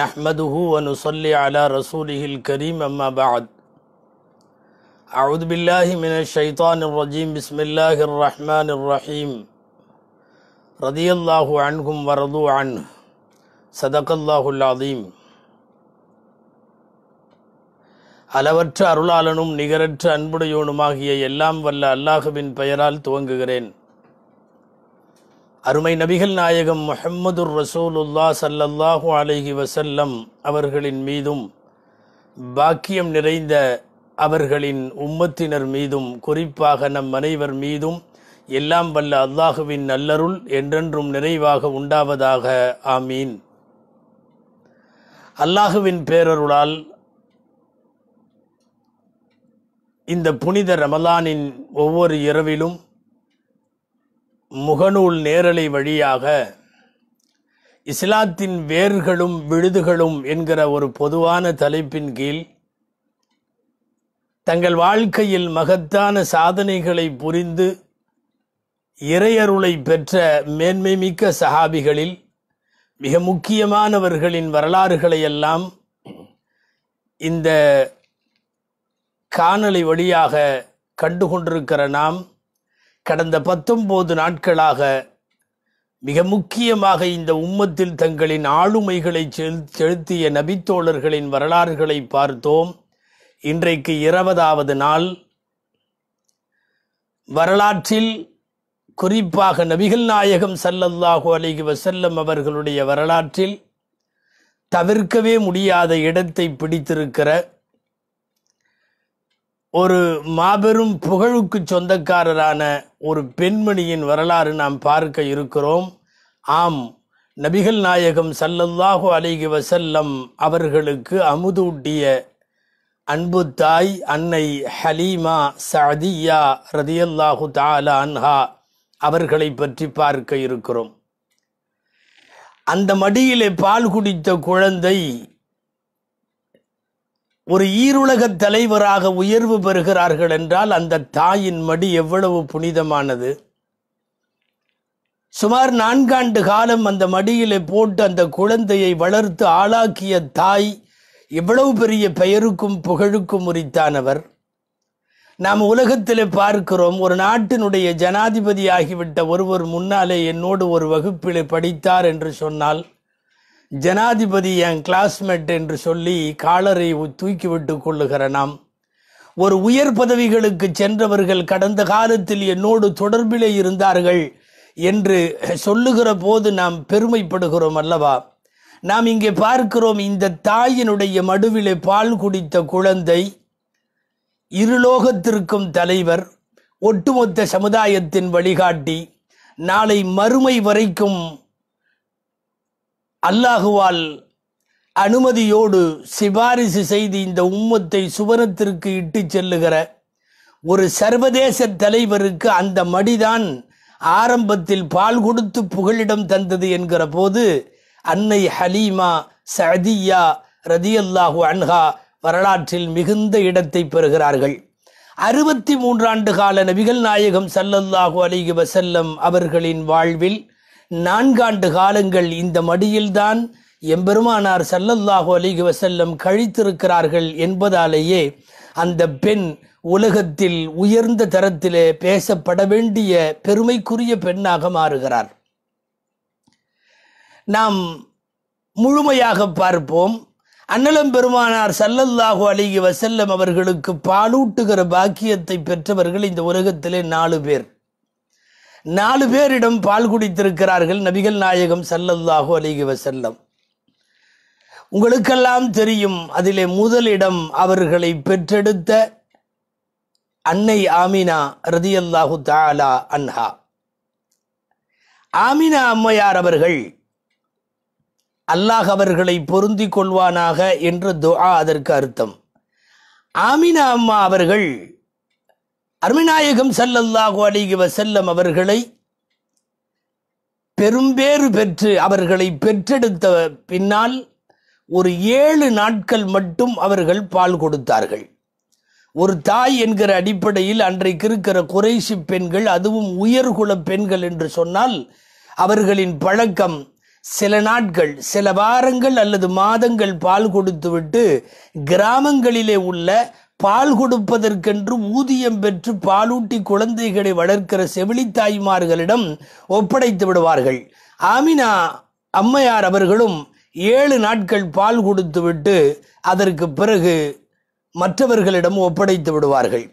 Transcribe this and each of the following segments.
نحمده ونصلي على رسوله الكريم أما بعد أعوذ بالله من الشيطان الرجيم بسم الله الرحمن الرحيم رضي الله عنكم ورضوا عنه صدق الله العظيم அளவற்ற அருளாளனும் நிகரற்ற அன்புடையோனுமாகிய எல்லாம் வல்ல அல்லாஹுவின் பெயரால் துவங்குகிறேன் அருமை நபிகள் நாயகம் முஹம்மது ரசூலுல்லா சல்லல்லாஹு அலஹி வசல்லம் அவர்களின் மீதும் பாக்கியம் நிறைந்த அவர்களின் உம்மத்தினர் மீதும் குறிப்பாக நம் அனைவர் மீதும் எல்லாம் வல்ல அல்லாஹுவின் நல்லருள் என்றென்றும் நிறைவாக உண்டாவதாக ஆமீன் அல்லாஹுவின் பேரருளால் இந்த புனித ரமலானின் ஒவ்வொரு இரவிலும் முகநூல் நேரலை வழியாக இஸ்லாத்தின் வேர்களும் விழுதுகளும் என்கிற ஒரு பொதுவான தலைப்பின் கீழ் தங்கள் வாழ்க்கையில் மகத்தான சாதனைகளை புரிந்து இறையருளை பெற்ற மேன்மை மிக்க சஹாபிகளில் மிக முக்கியமானவர்களின் வரலாறுகளை எல்லாம் இந்த காணொலி வழியாக கண்டுகொண்டிருக்கிற நாம் கடந்த பத்தொம்போது நாட்களாக மிக முக்கியமாக இந்த உம்மத்தில் தங்களின் ஆளுமைகளை செலுத்திய நபித்தோழர்களின் வரலாறுகளை பார்த்தோம் இன்றைக்கு இருபதாவது நாள் வரலாற்றில் குறிப்பாக நபிகள் நாயகம் சல்லல்லாஹு அலிகி வசல்லம் அவர்களுடைய வரலாற்றில் தவிர்க்கவே முடியாத இடத்தை பிடித்திருக்கிற ஒரு மாபெரும் புகழுக்கு சொந்தக்காரரான ஒரு பெண்மணியின் வரலாறு நாம் பார்க்க இருக்கிறோம் ஆம் நபிகள் நாயகம் சல்லல்லாஹு அலிகி வசல்லம் அவர்களுக்கு அமுதூட்டிய அன்பு தாய் அன்னை ஹலீமா சதியா ரதியல்லாஹு தாலா அன்ஹா அவர்களை பற்றி பார்க்க இருக்கிறோம் அந்த மடியிலே பால் குடித்த குழந்தை ஒரு ஈருலக தலைவராக உயர்வு பெறுகிறார்கள் என்றால் அந்த தாயின் மடி எவ்வளவு புனிதமானது சுமார் நான்காண்டு காலம் அந்த மடியிலே போட்டு அந்த குழந்தையை வளர்த்து ஆளாக்கிய தாய் எவ்வளவு பெரிய பெயருக்கும் புகழுக்கும் உரித்தானவர் நாம் உலகத்தில் பார்க்கிறோம் ஒரு நாட்டினுடைய ஜனாதிபதி ஆகிவிட்ட ஒருவர் முன்னாலே என்னோடு ஒரு வகுப்பிலே படித்தார் என்று சொன்னால் ஜனாதிபதி என் கிளாஸ்மேட் என்று சொல்லி காலரை தூக்கிவிட்டு கொள்ளுகிற நாம் ஒரு உயர் பதவிகளுக்கு சென்றவர்கள் கடந்த காலத்தில் என்னோடு தொடர்பிலே இருந்தார்கள் என்று சொல்லுகிற போது நாம் பெருமைப்படுகிறோம் அல்லவா நாம் இங்கே பார்க்கிறோம் இந்த தாயினுடைய மடுவிலே பால் குடித்த குழந்தை இருலோகத்திற்கும் தலைவர் ஒட்டுமொத்த சமுதாயத்தின் வழிகாட்டி நாளை மறுமை வரைக்கும் அல்லாஹுவால் அனுமதியோடு சிபாரிசு செய்து இந்த உம்மத்தை சுவனத்திற்கு இட்டு செல்லுகிற ஒரு சர்வதேச தலைவருக்கு அந்த மடிதான் ஆரம்பத்தில் பால் கொடுத்து புகலிடம் தந்தது என்கிற போது அன்னை ஹலீமா சதியா ரதியல்லாஹு அன்ஹா வரலாற்றில் மிகுந்த இடத்தை பெறுகிறார்கள் அறுபத்தி மூன்றாண்டு கால நபிகள் நாயகம் சல்லல்லாஹு அலிகி வசல்லம் அவர்களின் வாழ்வில் நான்காண்டு காலங்கள் இந்த மடியில்தான் எம்பெருமானார் சல்லல்லாஹு அலிஹி வசல்லம் கழித்திருக்கிறார்கள் என்பதாலேயே அந்த பெண் உலகத்தில் உயர்ந்த தரத்திலே பேசப்பட வேண்டிய பெருமைக்குரிய பெண்ணாக மாறுகிறார் நாம் முழுமையாக பார்ப்போம் அன்னலம் பெருமானார் சல்லல்லாஹு அலிகி வசல்லம் அவர்களுக்கு பாலூட்டுகிற பாக்கியத்தை பெற்றவர்கள் இந்த உலகத்திலே நாலு பேர் நாலு பேரிடம் பால் குடித்திருக்கிறார்கள் நபிகள் நாயகம் சல்லல்லாஹு அலிகி வசல்லம் உங்களுக்கெல்லாம் தெரியும் அதிலே முதலிடம் அவர்களை பெற்றெடுத்த அன்னை ஆமினா ரதியல்லாஹு தாலா அன்ஹா ஆமினா அம்மையார் அவர்கள் அல்லாஹ் அவர்களை பொருந்தி கொள்வானாக என்று துஆ அதற்கு அர்த்தம் ஆமினா அம்மா அவர்கள் அருமிநாயகம் சல்லல்லாஹு அலிகி செல்லம் அவர்களை பெரும்பேறு பெற்று அவர்களை பெற்றெடுத்த பின்னால் ஒரு ஏழு நாட்கள் மட்டும் அவர்கள் பால் கொடுத்தார்கள் ஒரு தாய் என்கிற அடிப்படையில் அன்றைக்கு இருக்கிற குறைசி பெண்கள் அதுவும் உயர்குல பெண்கள் என்று சொன்னால் அவர்களின் பழக்கம் சில நாட்கள் சில வாரங்கள் அல்லது மாதங்கள் பால் கொடுத்துவிட்டு கிராமங்களிலே உள்ள பால் கொடுப்பதற்கென்று ஊதியம் பெற்று பாலூட்டி குழந்தைகளை வளர்க்கிற செவிலி தாய்மார்களிடம் ஒப்படைத்து விடுவார்கள் ஆமினா அம்மையார் அவர்களும் ஏழு நாட்கள் பால் கொடுத்துவிட்டு அதற்கு பிறகு மற்றவர்களிடம் ஒப்படைத்து விடுவார்கள்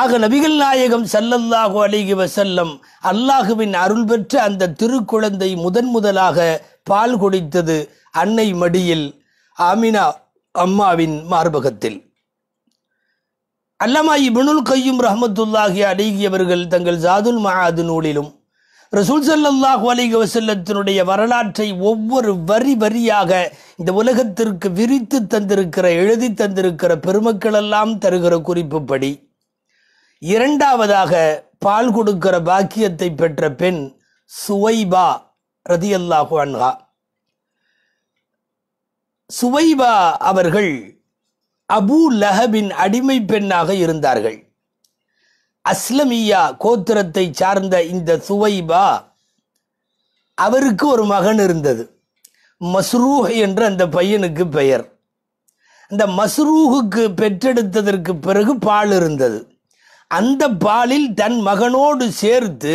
ஆக நபிகள் நாயகம் சல்லல்லாஹோ அலிகி வசல்லம் அல்லாஹுவின் அருள் பெற்ற அந்த திருக்குழந்தை முதன் முதலாக பால் குடித்தது அன்னை மடியில் ஆமினா அம்மாவின் மார்பகத்தில் அல்லமா இபுனுல் கையும் ரஹமத்துல்லாஹி அடங்கியவர்கள் தங்கள் ஜாதுல் மகாது நூலிலும் ரசூல் சல்லாஹு அலிக வசல்லத்தினுடைய வரலாற்றை ஒவ்வொரு வரி வரியாக இந்த உலகத்திற்கு விரித்து தந்திருக்கிற எழுதி தந்திருக்கிற பெருமக்களெல்லாம் தருகிற குறிப்புப்படி இரண்டாவதாக பால் கொடுக்கிற பாக்கியத்தை பெற்ற பெண் சுவைபா ரதியல்லாஹு அன்ஹா சுவைபா அவர்கள் அபு லஹபின் அடிமை பெண்ணாக இருந்தார்கள் அஸ்லமியா கோத்திரத்தை சார்ந்த இந்த சுவைபா அவருக்கு ஒரு மகன் இருந்தது மஸ்ரூஹ் என்று அந்த பையனுக்கு பெயர் அந்த மஸ்ரூஹுக்கு பெற்றெடுத்ததற்கு பிறகு பால் இருந்தது அந்த பாலில் தன் மகனோடு சேர்த்து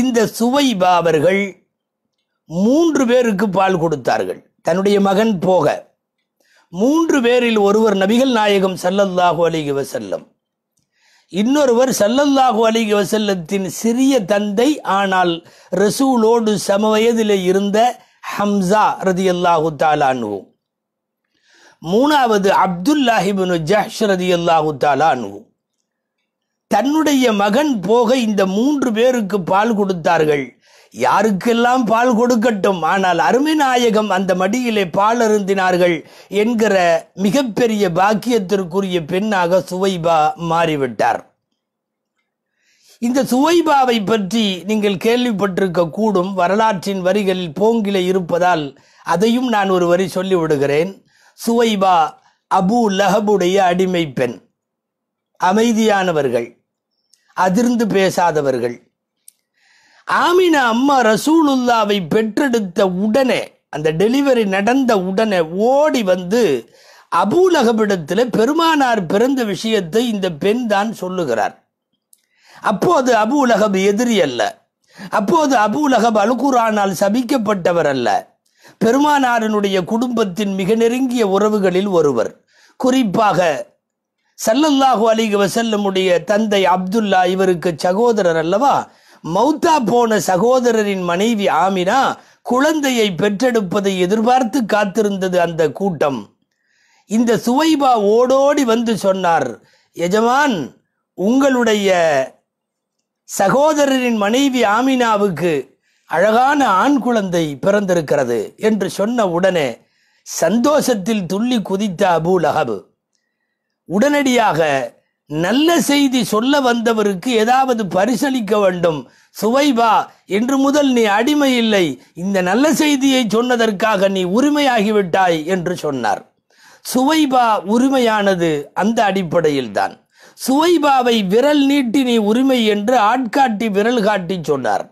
இந்த சுவைபா அவர்கள் மூன்று பேருக்கு பால் கொடுத்தார்கள் தன்னுடைய மகன் போக மூன்று பேரில் ஒருவர் நபிகள் நாயகம் சல்லல்லாஹு அலிகி வசல்லம் இன்னொருவர் சல்லல்லாஹு அலிகி வசல்லத்தின் சிறிய தந்தை ஆனால் ரசூலோடு சமவயதில் இருந்த ஹம்சா ரதி அல்லாஹு தாலானு மூணாவது அப்துல்லாஹிபின் ஜஹ்ஷ் ரதி அல்லாஹு தாலானு தன்னுடைய மகன் போக இந்த மூன்று பேருக்கு பால் கொடுத்தார்கள் யாருக்கெல்லாம் பால் கொடுக்கட்டும் ஆனால் அருமை நாயகம் அந்த மடியிலே பால் அருந்தினார்கள் என்கிற மிகப்பெரிய பாக்கியத்திற்குரிய பெண்ணாக சுவைபா மாறிவிட்டார் இந்த சுவைபாவை பற்றி நீங்கள் கேள்விப்பட்டிருக்க கூடும் வரலாற்றின் வரிகளில் போங்கிலே இருப்பதால் அதையும் நான் ஒரு வரி சொல்லிவிடுகிறேன் சுவைபா அபு லஹபுடைய அடிமை பெண் அமைதியானவர்கள் அதிர்ந்து பேசாதவர்கள் ஆமினா அம்மா ரசூலுல்லாவை பெற்றெடுத்த உடனே அந்த டெலிவரி நடந்த உடனே ஓடி வந்து அபூலகபிடத்தில் பெருமானார் பிறந்த விஷயத்தை இந்த பெண் தான் சொல்லுகிறார் அப்போது அபூலகப் எதிரி அல்ல அப்போது அபூலகப் அலுகுரானால் சபிக்கப்பட்டவர் அல்ல பெருமானாரனுடைய குடும்பத்தின் மிக நெருங்கிய உறவுகளில் ஒருவர் குறிப்பாக சல்லல்லாஹு அலிக வசல்லமுடைய தந்தை அப்துல்லா இவருக்கு சகோதரர் அல்லவா மௌத்தா போன சகோதரரின் மனைவி ஆமினா குழந்தையை பெற்றெடுப்பதை எதிர்பார்த்து காத்திருந்தது அந்த கூட்டம் இந்த சுவைபா ஓடோடி வந்து சொன்னார் எஜமான் உங்களுடைய சகோதரரின் மனைவி ஆமினாவுக்கு அழகான ஆண் குழந்தை பிறந்திருக்கிறது என்று சொன்ன உடனே சந்தோஷத்தில் துள்ளி குதித்த அபு லஹபு உடனடியாக நல்ல செய்தி சொல்ல வந்தவருக்கு ஏதாவது பரிசளிக்க வேண்டும் சுவைபா என்று முதல் நீ அடிமை இல்லை இந்த நல்ல செய்தியை சொன்னதற்காக நீ உரிமையாகிவிட்டாய் என்று சொன்னார் சுவைபா உரிமையானது அந்த அடிப்படையில்தான் சுவைபாவை விரல் நீட்டி நீ உரிமை என்று ஆட்காட்டி விரல் காட்டி சொன்னார்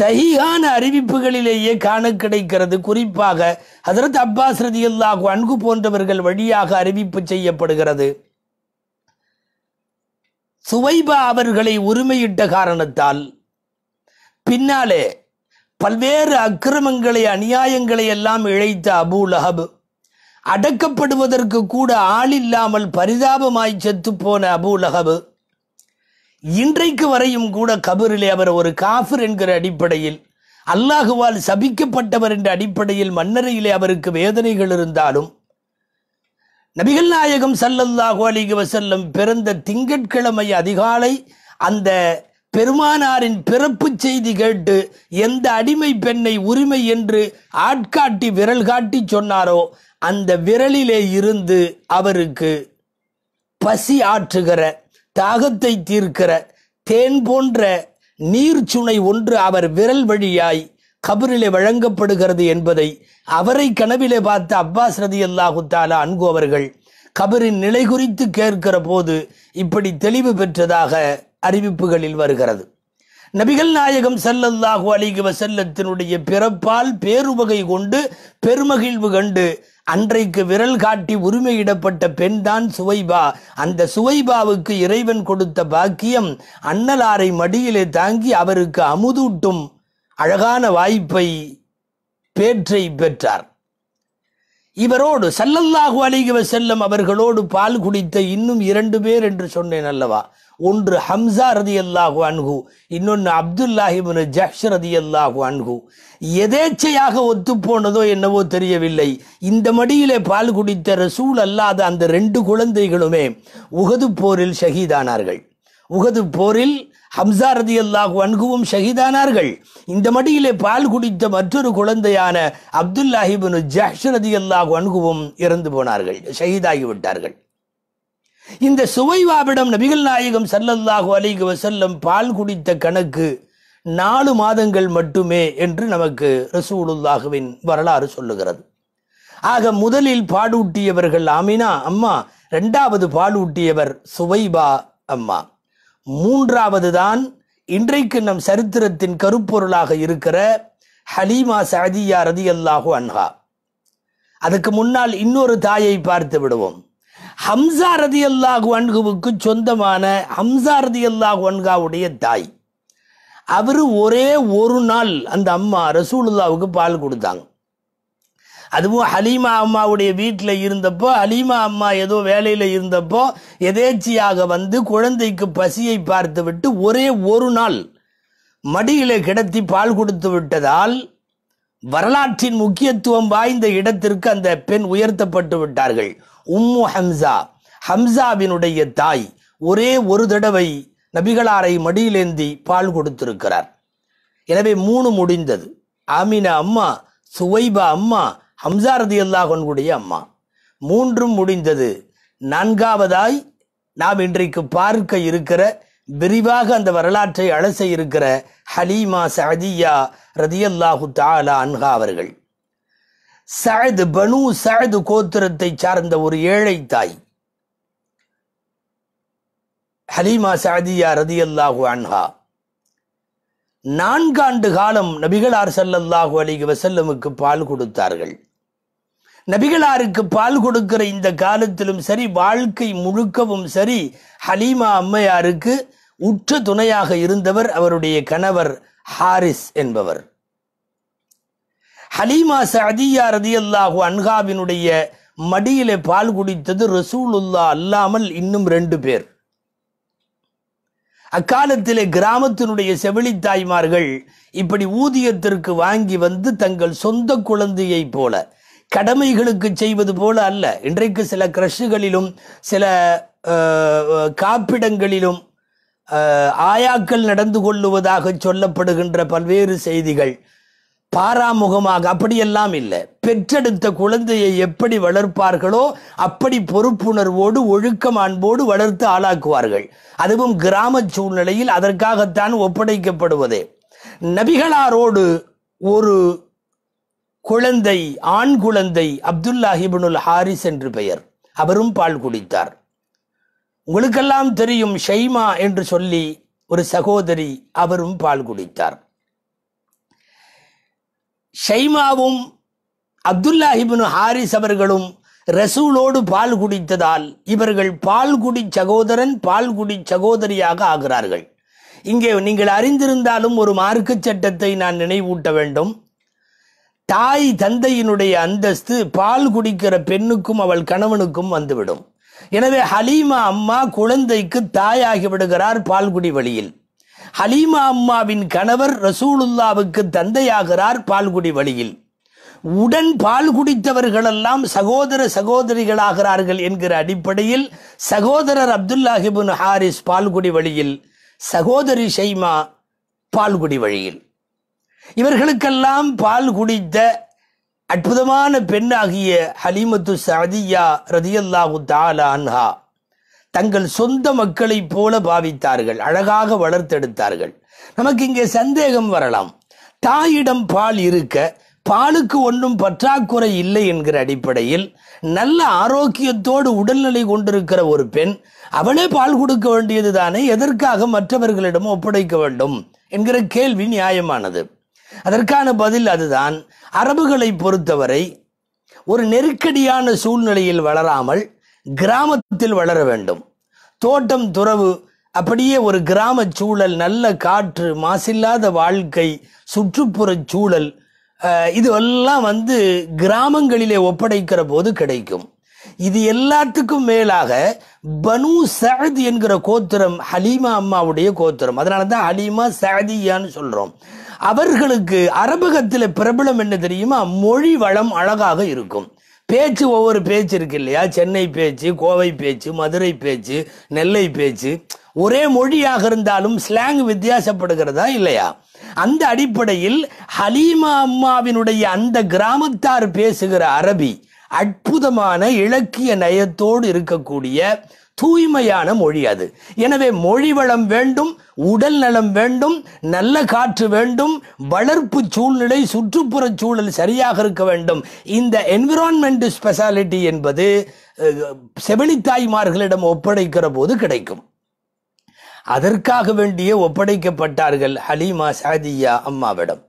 சகியான அறிவிப்புகளிலேயே காண கிடைக்கிறது குறிப்பாக ஹதரத் அப்பாஸ் ரதியுல்லாஹு அன்கு போன்றவர்கள் வழியாக அறிவிப்பு செய்யப்படுகிறது சுவைபா அவர்களை உரிமையிட்ட காரணத்தால் பின்னாலே பல்வேறு அக்கிரமங்களை அநியாயங்களை எல்லாம் இழைத்த அபு லஹப் அடக்கப்படுவதற்கு கூட ஆள் இல்லாமல் பரிதாபமாய் செத்து போன அபு லஹபு இன்றைக்கு வரையும் கூட கபூரிலே அவர் ஒரு காஃபிர் என்கிற அடிப்படையில் அல்லாஹுவால் சபிக்கப்பட்டவர் என்ற அடிப்படையில் மன்னரையிலே அவருக்கு வேதனைகள் இருந்தாலும் நபிகள் நாயகம் சல்லல்லாஹு அலிக வசல்லம் பிறந்த திங்கட்கிழமை அதிகாலை அந்த பெருமானாரின் பிறப்பு செய்தி கேட்டு எந்த அடிமை பெண்ணை உரிமை என்று ஆட்காட்டி விரல் காட்டி சொன்னாரோ அந்த விரலிலே இருந்து அவருக்கு பசி ஆற்றுகிற தாகத்தை தீர்க்கிற தேன் போன்ற நீர் சுனை ஒன்று அவர் விரல் வழியாய் கபரிலே வழங்கப்படுகிறது என்பதை அவரை கனவிலே பார்த்த அப்பாஸ் ரதி அல்லாஹு தாலா அன்கு அவர்கள் கபரின் நிலை குறித்து கேட்கிற போது இப்படி தெளிவு பெற்றதாக அறிவிப்புகளில் வருகிறது நபிகள் நாயகம் செல்லல்லாஹு அலிக வசல்லத்தினுடைய பிறப்பால் பேருவகை கொண்டு பெருமகிழ்வு கண்டு அன்றைக்கு விரல் காட்டி உரிமையிடப்பட்ட பெண்தான் சுவைபா அந்த சுவைபாவுக்கு இறைவன் கொடுத்த பாக்கியம் அன்னலாரை மடியிலே தாங்கி அவருக்கு அமுதூட்டும் அழகான வாய்ப்பை பேற்றை பெற்றார் இவரோடு சல்லல்லாஹு அலிகவ செல்லம் அவர்களோடு பால் குடித்த இன்னும் இரண்டு பேர் என்று சொன்னேன் அல்லவா ஒன்று ஹம்சா ரதி அல்லாஹு அன்கு இன்னொன்று அப்துல்லாஹிபின் ஜஹ்ஷ் ரதி அல்லாஹு அன்கு எதேச்சையாக ஒத்துப்போனதோ என்னவோ தெரியவில்லை இந்த மடியிலே பால் குடித்த ரசூல் அல்லாத அந்த ரெண்டு குழந்தைகளுமே உகது போரில் ஷஹீதானார்கள் உகது போரில் ஹம்சா ரதி அல்லாஹ் அன்குவும் ஷஹீதானார்கள் இந்த மடியிலே பால் குடித்த மற்றொரு குழந்தையான அப்துல்லாஹிபின் ஜஹ்ஷ் ரதி அல்லாஹ் அன்குவும் இறந்து போனார்கள் விட்டார்கள் இந்த சுவைவாவிடம் நபிகள் நாயகம் சல்லல்லாஹு அலிக வசல்லம் பால் குடித்த கணக்கு நாலு மாதங்கள் மட்டுமே என்று நமக்கு ரசூலுல்லாஹுவின் வரலாறு சொல்லுகிறது ஆக முதலில் பாடூட்டியவர்கள் ஆமினா அம்மா ரெண்டாவது பாலூட்டியவர் சுவைபா அம்மா மூன்றாவது தான் இன்றைக்கு நம் சரித்திரத்தின் கருப்பொருளாக இருக்கிற ஹலீமா சதியா ரதி அல்லாஹு அன்ஹா அதுக்கு முன்னால் இன்னொரு தாயை பார்த்து விடுவோம் ஹம்சா ரதி அல்லாஹு அன்ஹுவுக்கு சொந்தமான ஹம்சா ரதி அல்லாஹு அன்காவுடைய தாய் அவர் ஒரே ஒரு நாள் அந்த அம்மா ரசூலுல்லாவுக்கு பால் கொடுத்தாங்க அதுவும் ஹலீமா அம்மாவுடைய வீட்டில் இருந்தப்போ ஹலீமா அம்மா ஏதோ வேலையில் இருந்தப்போ எதேச்சியாக வந்து குழந்தைக்கு பசியை பார்த்து விட்டு ஒரே ஒரு நாள் மடியில் கிடத்தி பால் கொடுத்து விட்டதால் வரலாற்றின் முக்கியத்துவம் வாய்ந்த இடத்திற்கு அந்த பெண் உயர்த்தப்பட்டு விட்டார்கள் உம்மு ஹம்சா ஹம்சாவினுடைய தாய் ஒரே ஒரு தடவை நபிகளாரை மடியிலேந்தி பால் கொடுத்திருக்கிறார் எனவே மூணு முடிந்தது ஆமினா அம்மா சுவைபா அம்மா ஹம்சாரதி ரதி அல்லாஹனுடைய அம்மா மூன்றும் முடிந்தது நான்காவதாய் நாம் இன்றைக்கு பார்க்க இருக்கிற விரிவாக அந்த வரலாற்றை அலச இருக்கிற ஹலீமா சஹதியா ரதியல்லாஹு தாலா அன்ஹா அவர்கள் சஹது பனு சஹது கோத்திரத்தை சார்ந்த ஒரு ஏழை தாய் ஹலீமா சஹதியா ரதியல்லாஹு அன்ஹா நான்காண்டு காலம் நபிகளார் சல்லல்லாஹு அலிக வசல்லமுக்கு பால் கொடுத்தார்கள் நபிகளாருக்கு பால் கொடுக்கிற இந்த காலத்திலும் சரி வாழ்க்கை முழுக்கவும் சரி ஹலீமா அம்மையாருக்கு உற்ற துணையாக இருந்தவர் அவருடைய கணவர் ஹாரிஸ் என்பவர் ஹலீமா சதியா ரதி அல்லாஹு அன்ஹாவினுடைய மடியிலே பால் குடித்தது ரசூலுல்லா அல்லாமல் இன்னும் ரெண்டு பேர் அக்காலத்திலே கிராமத்தினுடைய செவிலி தாய்மார்கள் இப்படி ஊதியத்திற்கு வாங்கி வந்து தங்கள் சொந்த குழந்தையை போல கடமைகளுக்கு செய்வது போல அல்ல இன்றைக்கு சில கிரஷுகளிலும் சில காப்பிடங்களிலும் ஆயாக்கள் நடந்து கொள்ளுவதாக சொல்லப்படுகின்ற பல்வேறு செய்திகள் பாராமுகமாக அப்படியெல்லாம் இல்லை பெற்றெடுத்த குழந்தையை எப்படி வளர்ப்பார்களோ அப்படி பொறுப்புணர்வோடு ஒழுக்கம் அன்போடு வளர்த்து ஆளாக்குவார்கள் அதுவும் கிராம சூழ்நிலையில் அதற்காகத்தான் ஒப்படைக்கப்படுவது நபிகளாரோடு ஒரு குழந்தை ஆண் குழந்தை அப்துல்லாஹிபுனுல் ஹாரிஸ் என்று பெயர் அவரும் பால் குடித்தார் உங்களுக்கெல்லாம் தெரியும் ஷைமா என்று சொல்லி ஒரு சகோதரி அவரும் பால் குடித்தார் ஷைமாவும் அப்துல்லாஹிபின் ஹாரிஸ் அவர்களும் ரசூலோடு பால் குடித்ததால் இவர்கள் பால் குடி சகோதரன் குடி சகோதரியாக ஆகிறார்கள் இங்கே நீங்கள் அறிந்திருந்தாலும் ஒரு மார்க்கு சட்டத்தை நான் நினைவூட்ட வேண்டும் தாய் தந்தையினுடைய அந்தஸ்து பால் குடிக்கிற பெண்ணுக்கும் அவள் கணவனுக்கும் வந்துவிடும் எனவே ஹலீமா அம்மா குழந்தைக்கு தாயாகிவிடுகிறார் பால்குடி வழியில் ஹலீமா அம்மாவின் கணவர் ரசூலுல்லாவுக்கு தந்தையாகிறார் பால்குடி வழியில் உடன் பால் குடித்தவர்களெல்லாம் சகோதர சகோதரிகளாகிறார்கள் என்கிற அடிப்படையில் சகோதரர் அப்துல்லாஹிபின் ஹாரிஸ் பால்குடி வழியில் சகோதரி ஷைமா பால்குடி வழியில் இவர்களுக்கெல்லாம் பால் குடித்த அற்புதமான பெண்ணாகிய ஹலீமத்து சதியா ரதியல்லாஹு தாலா அன்ஹா தங்கள் சொந்த மக்களைப் போல பாவித்தார்கள் அழகாக வளர்த்தெடுத்தார்கள் நமக்கு இங்கே சந்தேகம் வரலாம் தாயிடம் பால் இருக்க பாலுக்கு ஒன்றும் பற்றாக்குறை இல்லை என்கிற அடிப்படையில் நல்ல ஆரோக்கியத்தோடு உடல்நிலை கொண்டிருக்கிற ஒரு பெண் அவளே பால் கொடுக்க வேண்டியது தானே எதற்காக மற்றவர்களிடம் ஒப்படைக்க வேண்டும் என்கிற கேள்வி நியாயமானது அதற்கான பதில் அதுதான் அரபுகளை பொறுத்தவரை ஒரு நெருக்கடியான சூழ்நிலையில் வளராமல் கிராமத்தில் வளர வேண்டும் தோட்டம் துறவு அப்படியே ஒரு கிராம சூழல் நல்ல காற்று மாசில்லாத வாழ்க்கை சுற்றுப்புற சூழல் இதுவெல்லாம் வந்து கிராமங்களிலே ஒப்படைக்கிற போது கிடைக்கும் இது எல்லாத்துக்கும் மேலாக பனு சஹத் என்கிற கோத்திரம் ஹலீமா அம்மாவுடைய கோத்திரம் அதனால தான் ஹலீமா சஹதியான்னு சொல்கிறோம் அவர்களுக்கு அரபகத்தில் பிரபலம் என்ன தெரியுமா மொழி வளம் அழகாக இருக்கும் பேச்சு ஒவ்வொரு பேச்சு இருக்கு இல்லையா சென்னை பேச்சு கோவை பேச்சு மதுரை பேச்சு நெல்லை பேச்சு ஒரே மொழியாக இருந்தாலும் ஸ்லாங் வித்தியாசப்படுகிறதா இல்லையா அந்த அடிப்படையில் ஹலீமா அம்மாவினுடைய அந்த கிராமத்தார் பேசுகிற அரபி அற்புதமான இலக்கிய நயத்தோடு இருக்கக்கூடிய தூய்மையான மொழி அது எனவே மொழி வளம் வேண்டும் உடல் நலம் வேண்டும் நல்ல காற்று வேண்டும் வளர்ப்பு சூழ்நிலை சுற்றுப்புற சூழல் சரியாக இருக்க வேண்டும் இந்த என்விரான்மெண்ட் ஸ்பெஷாலிட்டி என்பது செவிலித்தாய்மார்களிடம் ஒப்படைக்கிற போது கிடைக்கும் அதற்காக வேண்டிய ஒப்படைக்கப்பட்டார்கள் ஹலீமா சாதியா அம்மாவிடம்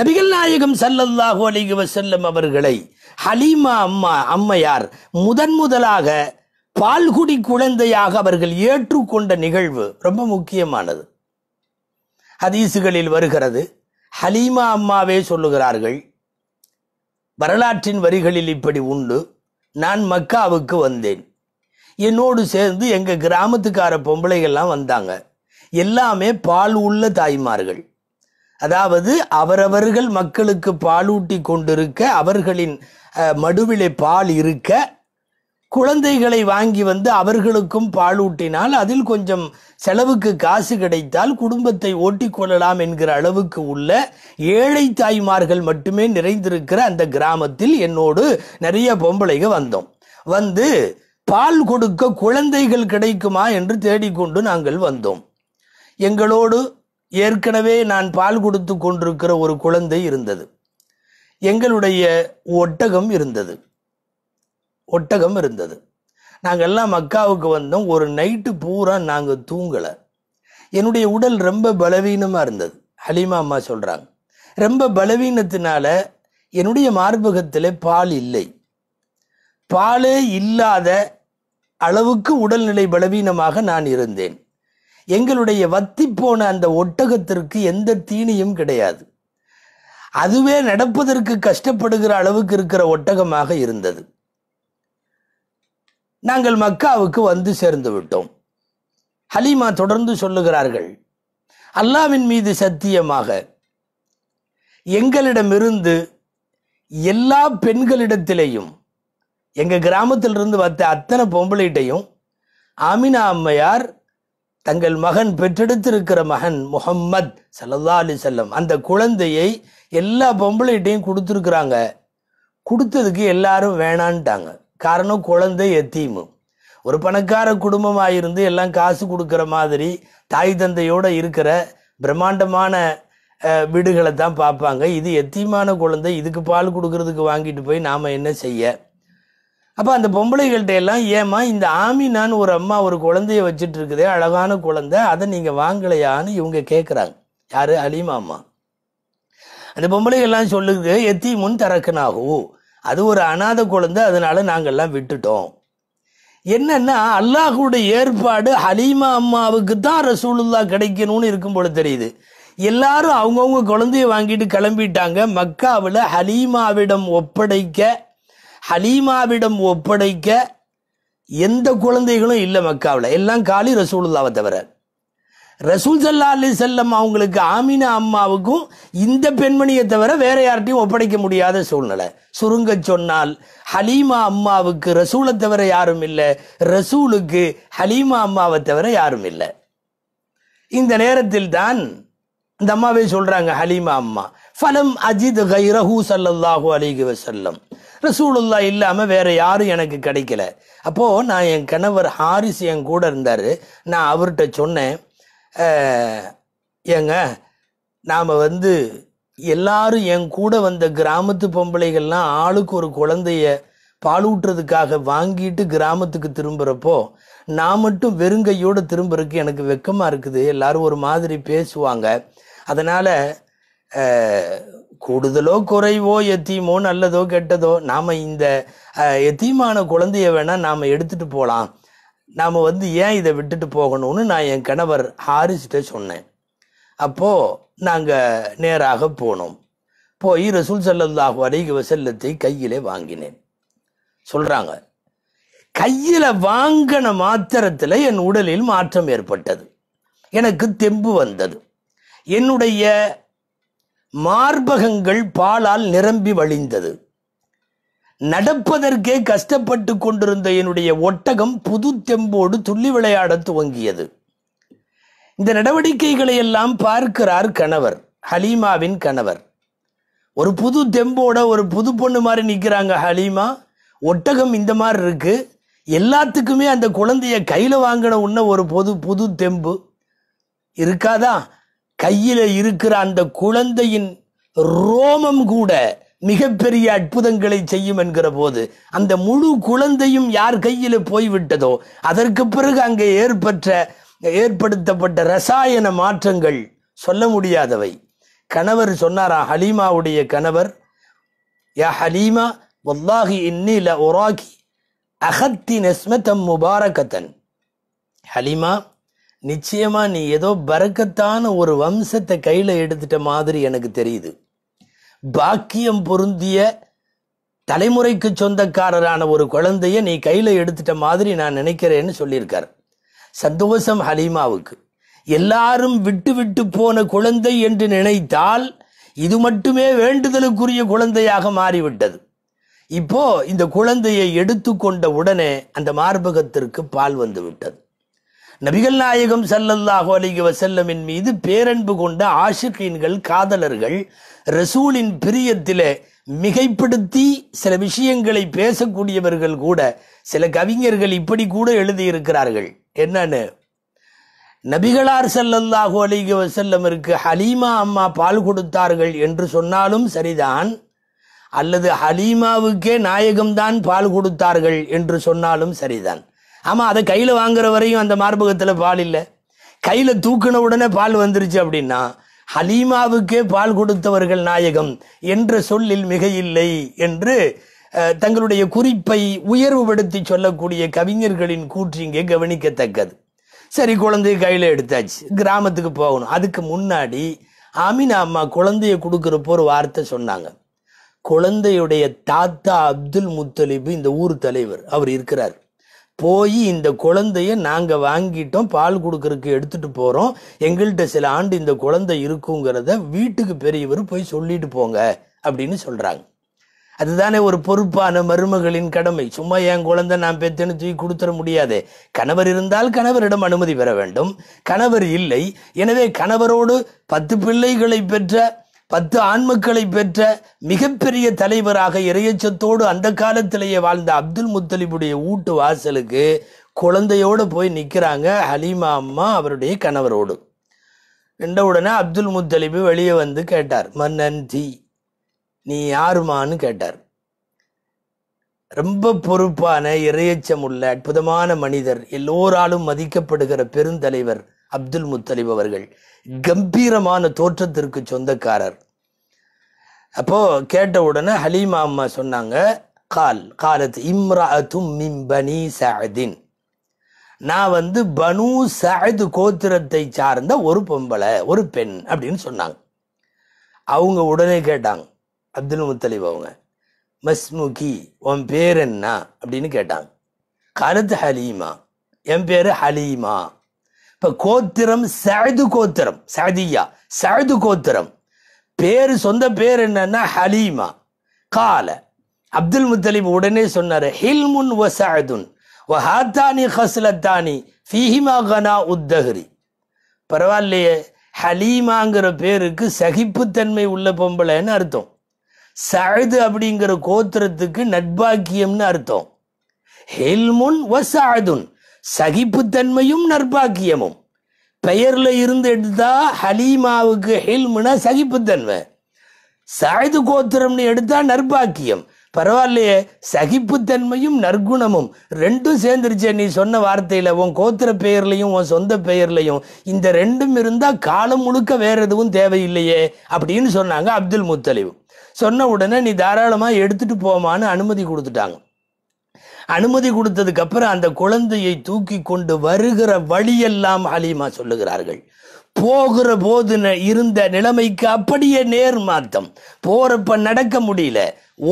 நபிகள் நாயகம் சல்லல்லாஹு அலிக வசல்லம் அவர்களை ஹலீமா அம்மா அம்மையார் முதன் முதலாக பால்குடி குழந்தையாக அவர்கள் ஏற்றுக்கொண்ட நிகழ்வு ரொம்ப முக்கியமானது ஹதீசுகளில் வருகிறது ஹலீமா அம்மாவே சொல்லுகிறார்கள் வரலாற்றின் வரிகளில் இப்படி உண்டு நான் மக்காவுக்கு வந்தேன் என்னோடு சேர்ந்து எங்கள் கிராமத்துக்கார பொம்பளைகள்லாம் வந்தாங்க எல்லாமே பால் உள்ள தாய்மார்கள் அதாவது அவரவர்கள் மக்களுக்கு பாலூட்டி கொண்டிருக்க அவர்களின் மடுவிலை பால் இருக்க குழந்தைகளை வாங்கி வந்து அவர்களுக்கும் பாலூட்டினால் அதில் கொஞ்சம் செலவுக்கு காசு கிடைத்தால் குடும்பத்தை ஓட்டிக்கொள்ளலாம் என்கிற அளவுக்கு உள்ள ஏழை தாய்மார்கள் மட்டுமே நிறைந்திருக்கிற அந்த கிராமத்தில் என்னோடு நிறைய பொம்பளைக வந்தோம் வந்து பால் கொடுக்க குழந்தைகள் கிடைக்குமா என்று தேடிக்கொண்டு நாங்கள் வந்தோம் எங்களோடு ஏற்கனவே நான் பால் கொடுத்து கொண்டிருக்கிற ஒரு குழந்தை இருந்தது எங்களுடைய ஒட்டகம் இருந்தது ஒட்டகம் இருந்தது நாங்கள் எல்லாம் மக்காவுக்கு வந்தோம் ஒரு நைட்டு பூரா நாங்கள் தூங்கலை என்னுடைய உடல் ரொம்ப பலவீனமாக இருந்தது ஹலீமா அம்மா சொல்கிறாங்க ரொம்ப பலவீனத்தினால என்னுடைய மார்பகத்தில் பால் இல்லை பாலே இல்லாத அளவுக்கு உடல்நிலை பலவீனமாக நான் இருந்தேன் எங்களுடைய வத்தி போன அந்த ஒட்டகத்திற்கு எந்த தீனியும் கிடையாது அதுவே நடப்பதற்கு கஷ்டப்படுகிற அளவுக்கு இருக்கிற ஒட்டகமாக இருந்தது நாங்கள் மக்காவுக்கு வந்து சேர்ந்து விட்டோம் ஹலீமா தொடர்ந்து சொல்லுகிறார்கள் அல்லாவின் மீது சத்தியமாக எங்களிடமிருந்து எல்லா பெண்களிடத்திலேயும் எங்கள் கிராமத்திலிருந்து வந்த அத்தனை பொம்பளையிட்டையும் ஆமினா அம்மையார் தங்கள் மகன் பெற்றெடுத்திருக்கிற மகன் முகம்மத் சல்லா அலி செல்லம் அந்த குழந்தையை எல்லா பொம்பளையிட்டையும் கொடுத்துருக்குறாங்க கொடுத்ததுக்கு எல்லாரும் வேணான்ட்டாங்க காரணம் குழந்தை எத்தீமு ஒரு பணக்கார குடும்பமாக இருந்து எல்லாம் காசு கொடுக்குற மாதிரி தாய் தந்தையோடு இருக்கிற பிரம்மாண்டமான வீடுகளை தான் பார்ப்பாங்க இது எத்தீமான குழந்தை இதுக்கு பால் கொடுக்கறதுக்கு வாங்கிட்டு போய் நாம் என்ன செய்ய அப்போ அந்த பொம்பளைகள்கிட்ட எல்லாம் ஏமா இந்த ஆமினான்னு ஒரு அம்மா ஒரு குழந்தைய வச்சுட்டு இருக்குதே அழகான குழந்தை அதை நீங்கள் வாங்கலையான்னு இவங்க கேட்குறாங்க யார் அலிமா அம்மா அந்த பொம்பளைகள்லாம் சொல்லுது எத்தீமுன் தரக்கனாகவும் அது ஒரு அநாத குழந்தை அதனால நாங்கள்லாம் விட்டுட்டோம் என்னன்னா அல்லாஹுடைய ஏற்பாடு ஹலீமா அம்மாவுக்கு தான் ரசூலுல்லா கிடைக்கணும்னு இருக்கும் போல தெரியுது எல்லாரும் அவங்கவுங்க குழந்தைய வாங்கிட்டு கிளம்பிட்டாங்க மக்காவில் ஹலீமாவிடம் ஒப்படைக்க ஹலீமாவிடம் ஒப்படைக்க எந்த குழந்தைகளும் இல்லை மக்காவில் எல்லாம் காலி ரசூலுல்லாவை தவிர ரசூல் சல்லா அலி செல்லம் அவங்களுக்கு ஆமினா அம்மாவுக்கும் இந்த பெண்மணியை தவிர வேற யார்ட்டையும் ஒப்படைக்க முடியாத சூழ்நிலை சுருங்க சொன்னால் ஹலீமா அம்மாவுக்கு ரசூலை தவிர யாரும் இல்லை ரசூலுக்கு ஹலீமா அம்மாவை தவிர யாரும் இல்லை இந்த நேரத்தில் தான் இந்த அம்மாவே சொல்றாங்க ஹலீமா அம்மா ஃபலம் அஜித் ரஹூ சல்லாஹூ அலிகு வசல்லம் ரசூலுல்லா இல்லாமல் வேற யாரும் எனக்கு கிடைக்கல அப்போ நான் என் கணவர் ஹாரிஸ் என் கூட இருந்தார் நான் அவர்கிட்ட சொன்னேன் ஏங்க நாம் வந்து எல்லாரும் என் கூட வந்த கிராமத்து பொம்பளைகள்லாம் ஆளுக்கு ஒரு குழந்தைய பாலூட்டுறதுக்காக வாங்கிட்டு கிராமத்துக்கு திரும்புகிறப்போ நான் மட்டும் வெறுங்கையோடு திரும்புறதுக்கு எனக்கு வெக்கமாக இருக்குது எல்லாரும் ஒரு மாதிரி பேசுவாங்க அதனால் கூடுதலோ குறைவோ எத்தீமோ நல்லதோ கெட்டதோ நாம் இந்த எத்தீமான குழந்தைய வேணால் நாம் எடுத்துகிட்டு போகலாம் நாம் வந்து ஏன் இதை விட்டுட்டு போகணும்னு நான் என் கணவர் ஹாரிஸ்கிட்ட சொன்னேன் அப்போது நாங்கள் நேராக போனோம் போய் ரசூல் சல்லாஹூ அலிக வசல்லத்தை கையிலே வாங்கினேன் சொல்கிறாங்க கையில் வாங்கின மாத்திரத்தில் என் உடலில் மாற்றம் ஏற்பட்டது எனக்கு தெம்பு வந்தது என்னுடைய மார்பகங்கள் பாலால் நிரம்பி வழிந்தது நடப்பதற்கே கஷ்டப்பட்டு கொண்டிருந்த என்னுடைய ஒட்டகம் புது தெம்போடு துள்ளி விளையாட துவங்கியது இந்த நடவடிக்கைகளை எல்லாம் பார்க்கிறார் கணவர் ஹலீமாவின் கணவர் ஒரு புது தெம்போட ஒரு புது பொண்ணு மாதிரி நிற்கிறாங்க ஹலீமா ஒட்டகம் இந்த மாதிரி இருக்கு எல்லாத்துக்குமே அந்த குழந்தைய கையில் வாங்கின உன்ன ஒரு பொது புது தெம்பு இருக்காதா கையில் இருக்கிற அந்த குழந்தையின் ரோமம் கூட மிகப்பெரிய அற்புதங்களை செய்யும் என்கிற போது அந்த முழு குழந்தையும் யார் கையில் போய்விட்டதோ அதற்கு பிறகு அங்கே ஏற்பட்ட ஏற்படுத்தப்பட்ட ரசாயன மாற்றங்கள் சொல்ல முடியாதவை கணவர் சொன்னாரா ஹலீமாவுடைய கணவர் யா ஹலீமா வல்லாகி இன்னில ஒராகி அகத்தி நெஸ்மத்தம் முபாரகத்தன் ஹலீமா நிச்சயமா நீ ஏதோ பரக்கத்தான ஒரு வம்சத்தை கையில் எடுத்துட்ட மாதிரி எனக்கு தெரியுது பாக்கியம் பொருந்திய தலைமுறைக்கு சொந்தக்காரரான ஒரு குழந்தைய நீ கையில் எடுத்துட்ட மாதிரி நான் நினைக்கிறேன்னு சொல்லியிருக்கார் சந்தோஷம் ஹலீமாவுக்கு எல்லாரும் விட்டு விட்டு போன குழந்தை என்று நினைத்தால் இது மட்டுமே வேண்டுதலுக்குரிய குழந்தையாக மாறிவிட்டது இப்போ இந்த குழந்தையை எடுத்துக்கொண்ட உடனே அந்த மார்பகத்திற்கு பால் வந்து விட்டது நபிகள் நாயகம் சல்லல்லாஹு அலிக வசல்லமின் மீது பேரன்பு கொண்ட ஆஷிகீன்கள் காதலர்கள் ரசூலின் பிரியத்தில் மிகைப்படுத்தி சில விஷயங்களை பேசக்கூடியவர்கள் கூட சில கவிஞர்கள் இப்படி கூட எழுதியிருக்கிறார்கள் என்னன்னு நபிகளார் சல்லல்லாஹு அலிக வசல்லமிற்கு ஹலீமா அம்மா பால் கொடுத்தார்கள் என்று சொன்னாலும் சரிதான் அல்லது ஹலீமாவுக்கே நாயகம்தான் பால் கொடுத்தார்கள் என்று சொன்னாலும் சரிதான் ஆமாம் அதை கையில் வாங்குற வரையும் அந்த மார்பகத்தில் பால் இல்லை கையில் தூக்கின உடனே பால் வந்துருச்சு அப்படின்னா ஹலீமாவுக்கே பால் கொடுத்தவர்கள் நாயகம் என்ற சொல்லில் மிக இல்லை என்று தங்களுடைய குறிப்பை உயர்வுபடுத்தி சொல்லக்கூடிய கவிஞர்களின் கூற்று இங்கே கவனிக்கத்தக்கது சரி குழந்தைய கையில் எடுத்தாச்சு கிராமத்துக்கு போகணும் அதுக்கு முன்னாடி அமினா அம்மா குழந்தைய கொடுக்குறப்போ ஒரு வார்த்தை சொன்னாங்க குழந்தையுடைய தாத்தா அப்துல் முத்தலிபு இந்த ஊர் தலைவர் அவர் இருக்கிறார் போய் இந்த குழந்தைய நாங்கள் வாங்கிட்டோம் பால் கொடுக்கறதுக்கு எடுத்துகிட்டு போகிறோம் எங்கள்கிட்ட சில ஆண்டு இந்த குழந்தை இருக்குங்கிறத வீட்டுக்கு பெரியவர் போய் சொல்லிட்டு போங்க அப்படின்னு சொல்கிறாங்க அதுதானே ஒரு பொறுப்பான மருமகளின் கடமை சும்மா என் குழந்தை நான் பெத்தேன்னு தூக்கி கொடுத்துட முடியாது கணவர் இருந்தால் கணவரிடம் அனுமதி பெற வேண்டும் கணவர் இல்லை எனவே கணவரோடு பத்து பிள்ளைகளை பெற்ற பத்து ஆண்மக்களை பெற்ற மிகப்பெரிய தலைவராக இறையச்சத்தோடு அந்த காலத்திலேயே வாழ்ந்த அப்துல் முத்தலிபுடைய வீட்டு வாசலுக்கு குழந்தையோடு போய் நிற்கிறாங்க ஹலீமா அம்மா அவருடைய கணவரோடு நின்ற உடனே அப்துல் முத்தலிபு வெளியே வந்து கேட்டார் மன்னன் தி நீ யாருமான்னு கேட்டார் ரொம்ப பொறுப்பான இறையச்சம் உள்ள அற்புதமான மனிதர் எல்லோராலும் மதிக்கப்படுகிற பெருந்தலைவர் அப்துல் முத்தலிப் அவர்கள் கம்பீரமான தோற்றத்திற்கு சொந்தக்காரர் அப்போ கேட்ட உடனே ஹலீமா அம்மா சொன்னாங்க கால் காலத்து இம்ராத்தும் மின் பனி சஹதின் நான் வந்து பனு சஹது கோத்திரத்தை சார்ந்த ஒரு பொம்பளை ஒரு பெண் அப்படின்னு சொன்னாங்க அவங்க உடனே கேட்டாங்க அப்துல் முத்தலிப் அவங்க மஸ்முகி உன் பேர் என்ன அப்படின்னு கேட்டாங்க காலத்து ஹலீமா என் பேர் ஹலீமா இப்போ கோத்திரம் சது கோத்திரம் சாதியா சது கோத்திரம் பேர் சொந்த பேர் என்னன்னா ஹலீமா கால அப்துல் முத்தலிப் உடனே சொன்னார் ஹில்முன் ஒ சதுன் வஹாத்தானி ஹாத்தானி ஹஸ்லத்தானி ஃபீஹிமா கனா உத்தஹ்ரி பரவாயில்லையே ஹலீமாங்கிற பேருக்கு சகிப்புத்தன்மை உள்ள பொம்பளைன்னு அர்த்தம் சழுது அப்படிங்கிற கோத்திரத்துக்கு நட்பாக்கியம்னு அர்த்தம் ஹில்முன் ஒ சாதுன் சகிப்புத்தன்மையும் நற்பாக்கியமும் பெயரில் இருந்து எடுத்தா ஹலீமாவுக்கு ஹில்முனா சகிப்புத்தன்மை சாயுது கோத்திரம்னு எடுத்தா நற்பாக்கியம் பரவாயில்லையே சகிப்புத்தன்மையும் நற்குணமும் ரெண்டும் சேர்ந்துருச்சே நீ சொன்ன வார்த்தையில் உன் கோத்திர பெயர்லையும் உன் சொந்த பெயர்லையும் இந்த ரெண்டும் இருந்தால் காலம் முழுக்க வேற எதுவும் தேவையில்லையே அப்படின்னு சொன்னாங்க அப்துல் முத்தலிவ் சொன்ன உடனே நீ தாராளமாக எடுத்துகிட்டு போமான்னு அனுமதி கொடுத்துட்டாங்க அனுமதி கொடுத்ததுக்கு அப்புறம் அந்த குழந்தையை தூக்கி கொண்டு வருகிற வழியெல்லாம் அலிமா சொல்லுகிறார்கள் போகிற போது இருந்த நிலைமைக்கு அப்படியே நேர் மாத்தம் போறப்ப நடக்க முடியல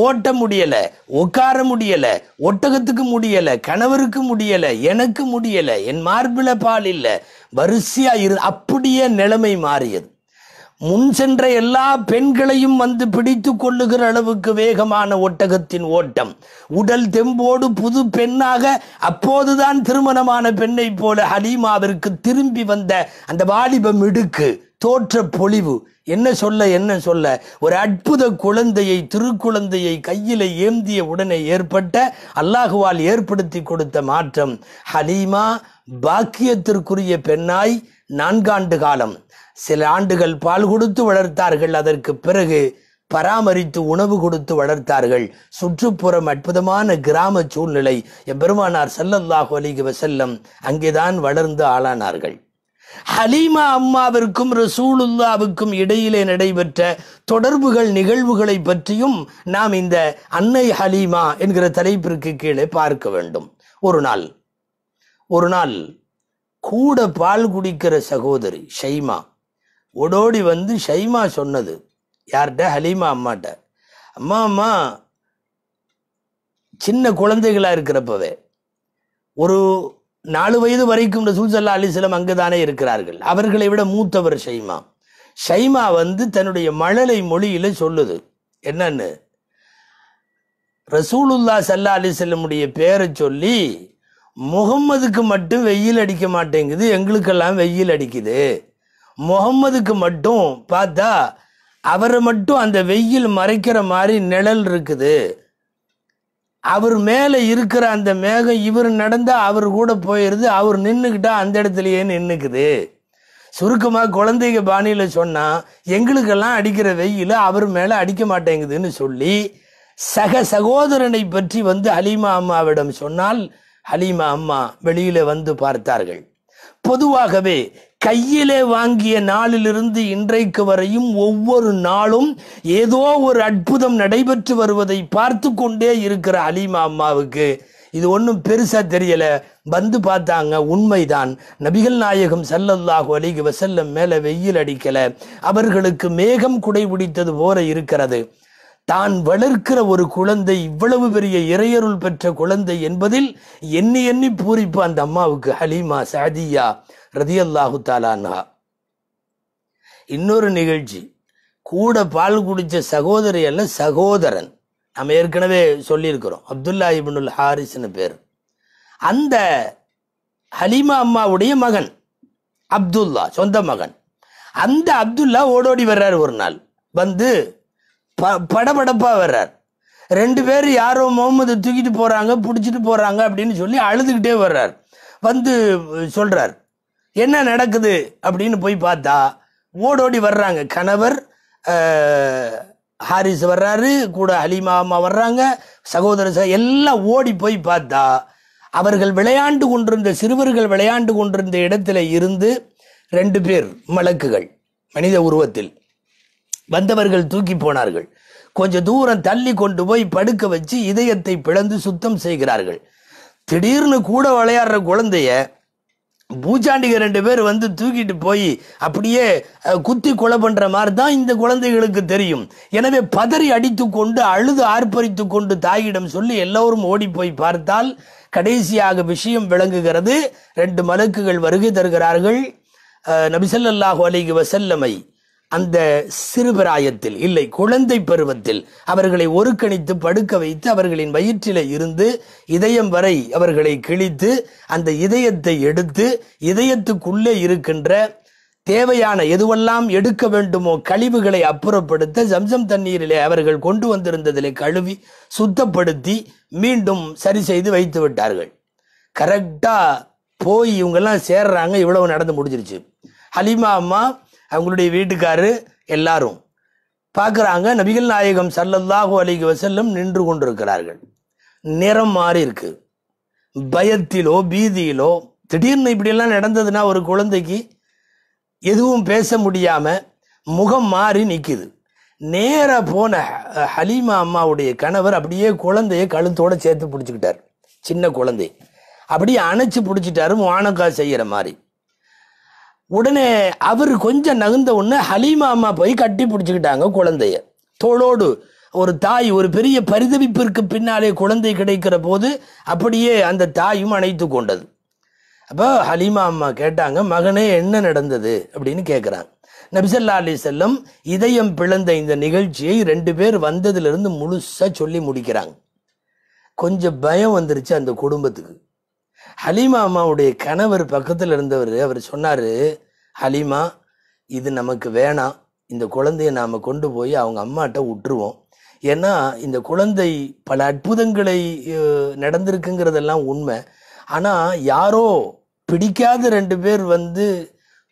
ஓட்ட முடியல உட்கார முடியல ஒட்டகத்துக்கு முடியல கணவருக்கு முடியல எனக்கு முடியல என் மார்பில பால் இல்லை வரிசையா இரு அப்படியே நிலைமை மாறியது முன் சென்ற எல்லா பெண்களையும் வந்து பிடித்து கொள்ளுகிற அளவுக்கு வேகமான ஒட்டகத்தின் ஓட்டம் உடல் தெம்போடு புது பெண்ணாக அப்போதுதான் திருமணமான பெண்ணை போல ஹலீமாவிற்கு திரும்பி வந்த அந்த வாலிபம் இடுக்கு தோற்ற பொழிவு என்ன சொல்ல என்ன சொல்ல ஒரு அற்புத குழந்தையை திருக்குழந்தையை கையில் ஏந்திய உடனே ஏற்பட்ட அல்லாஹுவால் ஏற்படுத்தி கொடுத்த மாற்றம் ஹலீமா பாக்கியத்திற்குரிய பெண்ணாய் நான்காண்டு காலம் சில ஆண்டுகள் பால் கொடுத்து வளர்த்தார்கள் அதற்கு பிறகு பராமரித்து உணவு கொடுத்து வளர்த்தார்கள் சுற்றுப்புறம் அற்புதமான கிராம சூழ்நிலை எம்பெருமானார் செல்லல்லாஹு அலிக செல்லம் அங்கேதான் வளர்ந்து ஆளானார்கள் ஹலீமா அம்மாவிற்கும் ரசூலுல்லாவுக்கும் இடையிலே நடைபெற்ற தொடர்புகள் நிகழ்வுகளை பற்றியும் நாம் இந்த அன்னை ஹலீமா என்கிற தலைப்பிற்கு கீழே பார்க்க வேண்டும் ஒரு நாள் ஒரு நாள் கூட பால் குடிக்கிற சகோதரி ஷைமா ஓடோடி வந்து ஷைமா சொன்னது யார்கிட்ட ஹலீமா அம்மாட்ட அம்மா அம்மா சின்ன குழந்தைகளாக இருக்கிறப்பவே ஒரு நாலு வயது வரைக்கும் இந்த அலிசலம் அலிஸ்லம் அங்கு தானே இருக்கிறார்கள் அவர்களை விட மூத்தவர் ஷைமா ஷைமா வந்து தன்னுடைய மழலை மொழியில் சொல்லுது என்னன்னு ரசூலுல்லா சல்லா அலிசல்லமுடைய பேரை சொல்லி முகம்மதுக்கு மட்டும் வெயில் அடிக்க மாட்டேங்குது எங்களுக்கெல்லாம் வெயில் அடிக்குது முகம்மதுக்கு மட்டும் பார்த்தா அவரை மட்டும் அந்த வெயில் மறைக்கிற மாதிரி நிழல் இருக்குது அவர் மேலே இருக்கிற அந்த மேகம் இவர் நடந்தால் அவர் கூட போயிடுது அவர் நின்றுக்கிட்டா அந்த இடத்துலையே நின்றுக்குது சுருக்கமாக குழந்தைங்க பாணியில் சொன்னால் எங்களுக்கெல்லாம் அடிக்கிற வெயில் அவர் மேலே அடிக்க மாட்டேங்குதுன்னு சொல்லி சக சகோதரனை பற்றி வந்து ஹலீமா அம்மாவிடம் சொன்னால் ஹலீமா அம்மா வெளியில் வந்து பார்த்தார்கள் பொதுவாகவே கையிலே வாங்கிய நாளிலிருந்து இன்றைக்கு வரையும் ஒவ்வொரு நாளும் ஏதோ ஒரு அற்புதம் நடைபெற்று வருவதை பார்த்து கொண்டே இருக்கிற அலிமா அம்மாவுக்கு இது ஒன்றும் பெருசாக தெரியல வந்து பார்த்தாங்க உண்மைதான் நபிகள் நாயகம் சல்லல்லாஹு அலிகு வசல்லம் மேலே வெயில் அடிக்கலை அவர்களுக்கு மேகம் குடை பிடித்தது போல இருக்கிறது தான் வளர்க்கிற ஒரு குழந்தை இவ்வளவு பெரிய இறையருள் பெற்ற குழந்தை என்பதில் எண்ணி எண்ணி பூரிப்பு அந்த அம்மாவுக்கு ஹலீமா சாதியா ரதி அல்லாஹு தாலான்ஹா இன்னொரு நிகழ்ச்சி கூட பால் குடித்த சகோதரி அல்ல சகோதரன் நம்ம ஏற்கனவே சொல்லியிருக்கிறோம் அப்துல்லா இபினுல் ஹாரிஸ்னு பேர் அந்த ஹலீமா அம்மாவுடைய மகன் அப்துல்லா சொந்த மகன் அந்த அப்துல்லா ஓடோடி வர்றார் ஒரு நாள் வந்து ப படபடப்பாக வர்றார் ரெண்டு பேர் யாரோ முகமது தூக்கிட்டு போகிறாங்க பிடிச்சிட்டு போகிறாங்க அப்படின்னு சொல்லி அழுதுகிட்டே வர்றார் வந்து சொல்கிறார் என்ன நடக்குது அப்படின்னு போய் பார்த்தா ஓடோடி வர்றாங்க கணவர் ஹாரிஸ் வர்றாரு கூட ஹலீமா அம்மா வர்றாங்க சகோதர எல்லாம் ஓடி போய் பார்த்தா அவர்கள் விளையாண்டு கொண்டிருந்த சிறுவர்கள் விளையாண்டு கொண்டிருந்த இடத்துல இருந்து ரெண்டு பேர் மலக்குகள் மனித உருவத்தில் வந்தவர்கள் தூக்கி போனார்கள் கொஞ்சம் தூரம் தள்ளி கொண்டு போய் படுக்க வச்சு இதயத்தை பிளந்து சுத்தம் செய்கிறார்கள் திடீர்னு கூட விளையாடுற குழந்தைய பூச்சாண்டிங்க ரெண்டு பேர் வந்து தூக்கிட்டு போய் அப்படியே குத்தி கொலை பண்ற மாதிரி தான் இந்த குழந்தைகளுக்கு தெரியும் எனவே பதறி அடித்து கொண்டு அழுது ஆர்ப்பரித்து கொண்டு தாயிடம் சொல்லி எல்லோரும் ஓடி போய் பார்த்தால் கடைசியாக விஷயம் விளங்குகிறது ரெண்டு மலக்குகள் வருகை தருகிறார்கள் நபிசல்லாஹு அலிகி வசல்லமை அந்த சிறுபிராயத்தில் இல்லை குழந்தை பருவத்தில் அவர்களை ஒருக்கணித்து படுக்க வைத்து அவர்களின் வயிற்றில் இருந்து இதயம் வரை அவர்களை கிழித்து அந்த இதயத்தை எடுத்து இதயத்துக்குள்ளே இருக்கின்ற தேவையான எதுவெல்லாம் எடுக்க வேண்டுமோ கழிவுகளை அப்புறப்படுத்த ஜம்சம் தண்ணீரிலே அவர்கள் கொண்டு வந்திருந்ததிலே கழுவி சுத்தப்படுத்தி மீண்டும் சரி செய்து வைத்து விட்டார்கள் கரெக்டாக போய் இவங்கெல்லாம் சேர்றாங்க இவ்வளவு நடந்து முடிஞ்சிருச்சு ஹலிமா அம்மா அவங்களுடைய வீட்டுக்காரு எல்லாரும் பார்க்குறாங்க நபிகள் நாயகம் சல்லல்லாஹூ அலிகி வசல்லம் நின்று கொண்டிருக்கிறார்கள் நிறம் மாறி இருக்கு பயத்திலோ பீதியிலோ திடீர்னு இப்படியெல்லாம் நடந்ததுன்னா ஒரு குழந்தைக்கு எதுவும் பேச முடியாமல் முகம் மாறி நிற்கிது நேராக போன ஹலீமா அம்மாவுடைய கணவர் அப்படியே குழந்தையை கழுத்தோடு சேர்த்து பிடிச்சிக்கிட்டார் சின்ன குழந்தை அப்படியே அணைச்சி பிடிச்சிட்டாரு வானக்கா செய்கிற மாதிரி உடனே அவர் கொஞ்சம் நகுந்த உடனே ஹலீமா அம்மா போய் கட்டி பிடிச்சிக்கிட்டாங்க குழந்தைய தோளோடு ஒரு தாய் ஒரு பெரிய பரிதவிப்பிற்கு பின்னாலே குழந்தை கிடைக்கிற போது அப்படியே அந்த தாயும் அணைத்து கொண்டது அப்போ ஹலீமா அம்மா கேட்டாங்க மகனே என்ன நடந்தது அப்படின்னு கேட்குறாங்க நபிசல்லா அலி செல்லம் இதயம் பிளந்த இந்த நிகழ்ச்சியை ரெண்டு பேர் வந்ததுலேருந்து முழுசாக சொல்லி முடிக்கிறாங்க கொஞ்சம் பயம் வந்துருச்சு அந்த குடும்பத்துக்கு ஹலீமா அம்மாவுடைய கணவர் பக்கத்தில் இருந்தவர் அவர் சொன்னார் ஹலீமா இது நமக்கு வேணாம் இந்த குழந்தைய நாம் கொண்டு போய் அவங்க அம்மாட்ட விட்டுருவோம் ஏன்னா இந்த குழந்தை பல அற்புதங்களை நடந்திருக்குங்கிறதெல்லாம் உண்மை ஆனால் யாரோ பிடிக்காத ரெண்டு பேர் வந்து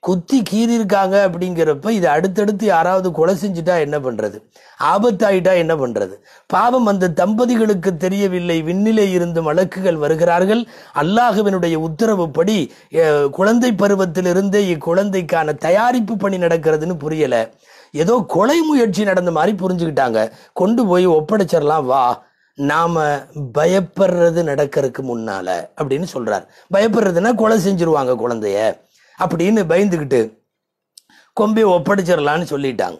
குத்தி கீறியிருக்காங்க அப்படிங்கிறப்ப இது அடுத்தடுத்து யாராவது கொலை செஞ்சுட்டா என்ன பண்ணுறது ஆபத்தாயிட்டா என்ன பண்ணுறது பாவம் அந்த தம்பதிகளுக்கு தெரியவில்லை விண்ணிலே இருந்து வழக்குகள் வருகிறார்கள் அல்லாஹுவினுடைய உத்தரவுப்படி குழந்தை பருவத்திலிருந்தே இக்குழந்தைக்கான தயாரிப்பு பணி நடக்கிறதுன்னு புரியலை ஏதோ கொலை முயற்சி நடந்த மாதிரி புரிஞ்சுக்கிட்டாங்க கொண்டு போய் ஒப்படைச்சிடலாம் வா நாம பயப்படுறது நடக்கிறதுக்கு முன்னால அப்படின்னு சொல்றார் பயப்படுறதுன்னா கொலை செஞ்சிருவாங்க குழந்தைய அப்படின்னு பயந்துக்கிட்டு கொம்பி ஒப்படைச்சிடலான்னு சொல்லிட்டாங்க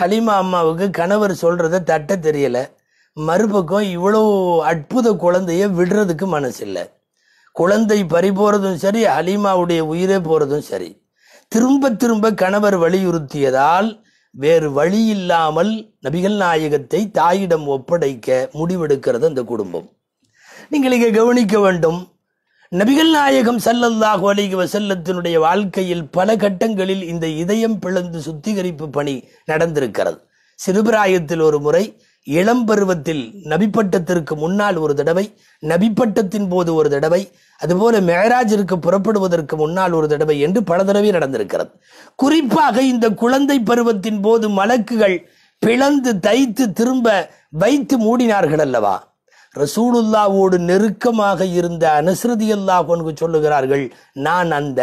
ஹலீமா அம்மாவுக்கு கணவர் சொல்கிறத தட்ட தெரியலை மறுபக்கம் இவ்வளோ அற்புத குழந்தைய விடுறதுக்கு மனசு இல்லை குழந்தை பறி போகிறதும் சரி ஹலீமாவுடைய உயிரே போகிறதும் சரி திரும்ப திரும்ப கணவர் வலியுறுத்தியதால் வேறு வழி இல்லாமல் நபிகள் நாயகத்தை தாயிடம் ஒப்படைக்க முடிவெடுக்கிறது அந்த குடும்பம் நீங்கள் இங்கே கவனிக்க வேண்டும் நபிகள் நாயகம் சல்லல்லாஹு அலிக வசல்லத்தினுடைய வாழ்க்கையில் பல கட்டங்களில் இந்த இதயம் பிளந்து சுத்திகரிப்பு பணி நடந்திருக்கிறது சிறுபிராயத்தில் ஒரு முறை இளம் பருவத்தில் நபிப்பட்டத்திற்கு முன்னால் ஒரு தடவை நபிப்பட்டத்தின் போது ஒரு தடவை அதுபோல மேராஜிற்கு புறப்படுவதற்கு முன்னால் ஒரு தடவை என்று பல தடவை நடந்திருக்கிறது குறிப்பாக இந்த குழந்தை பருவத்தின் போது மலக்குகள் பிளந்து தைத்து திரும்ப வைத்து மூடினார்கள் அல்லவா ரசூலுல்லாவோடு நெருக்கமாக இருந்த அனுசரதி அல்லாஹனுக்கு சொல்லுகிறார்கள் நான் அந்த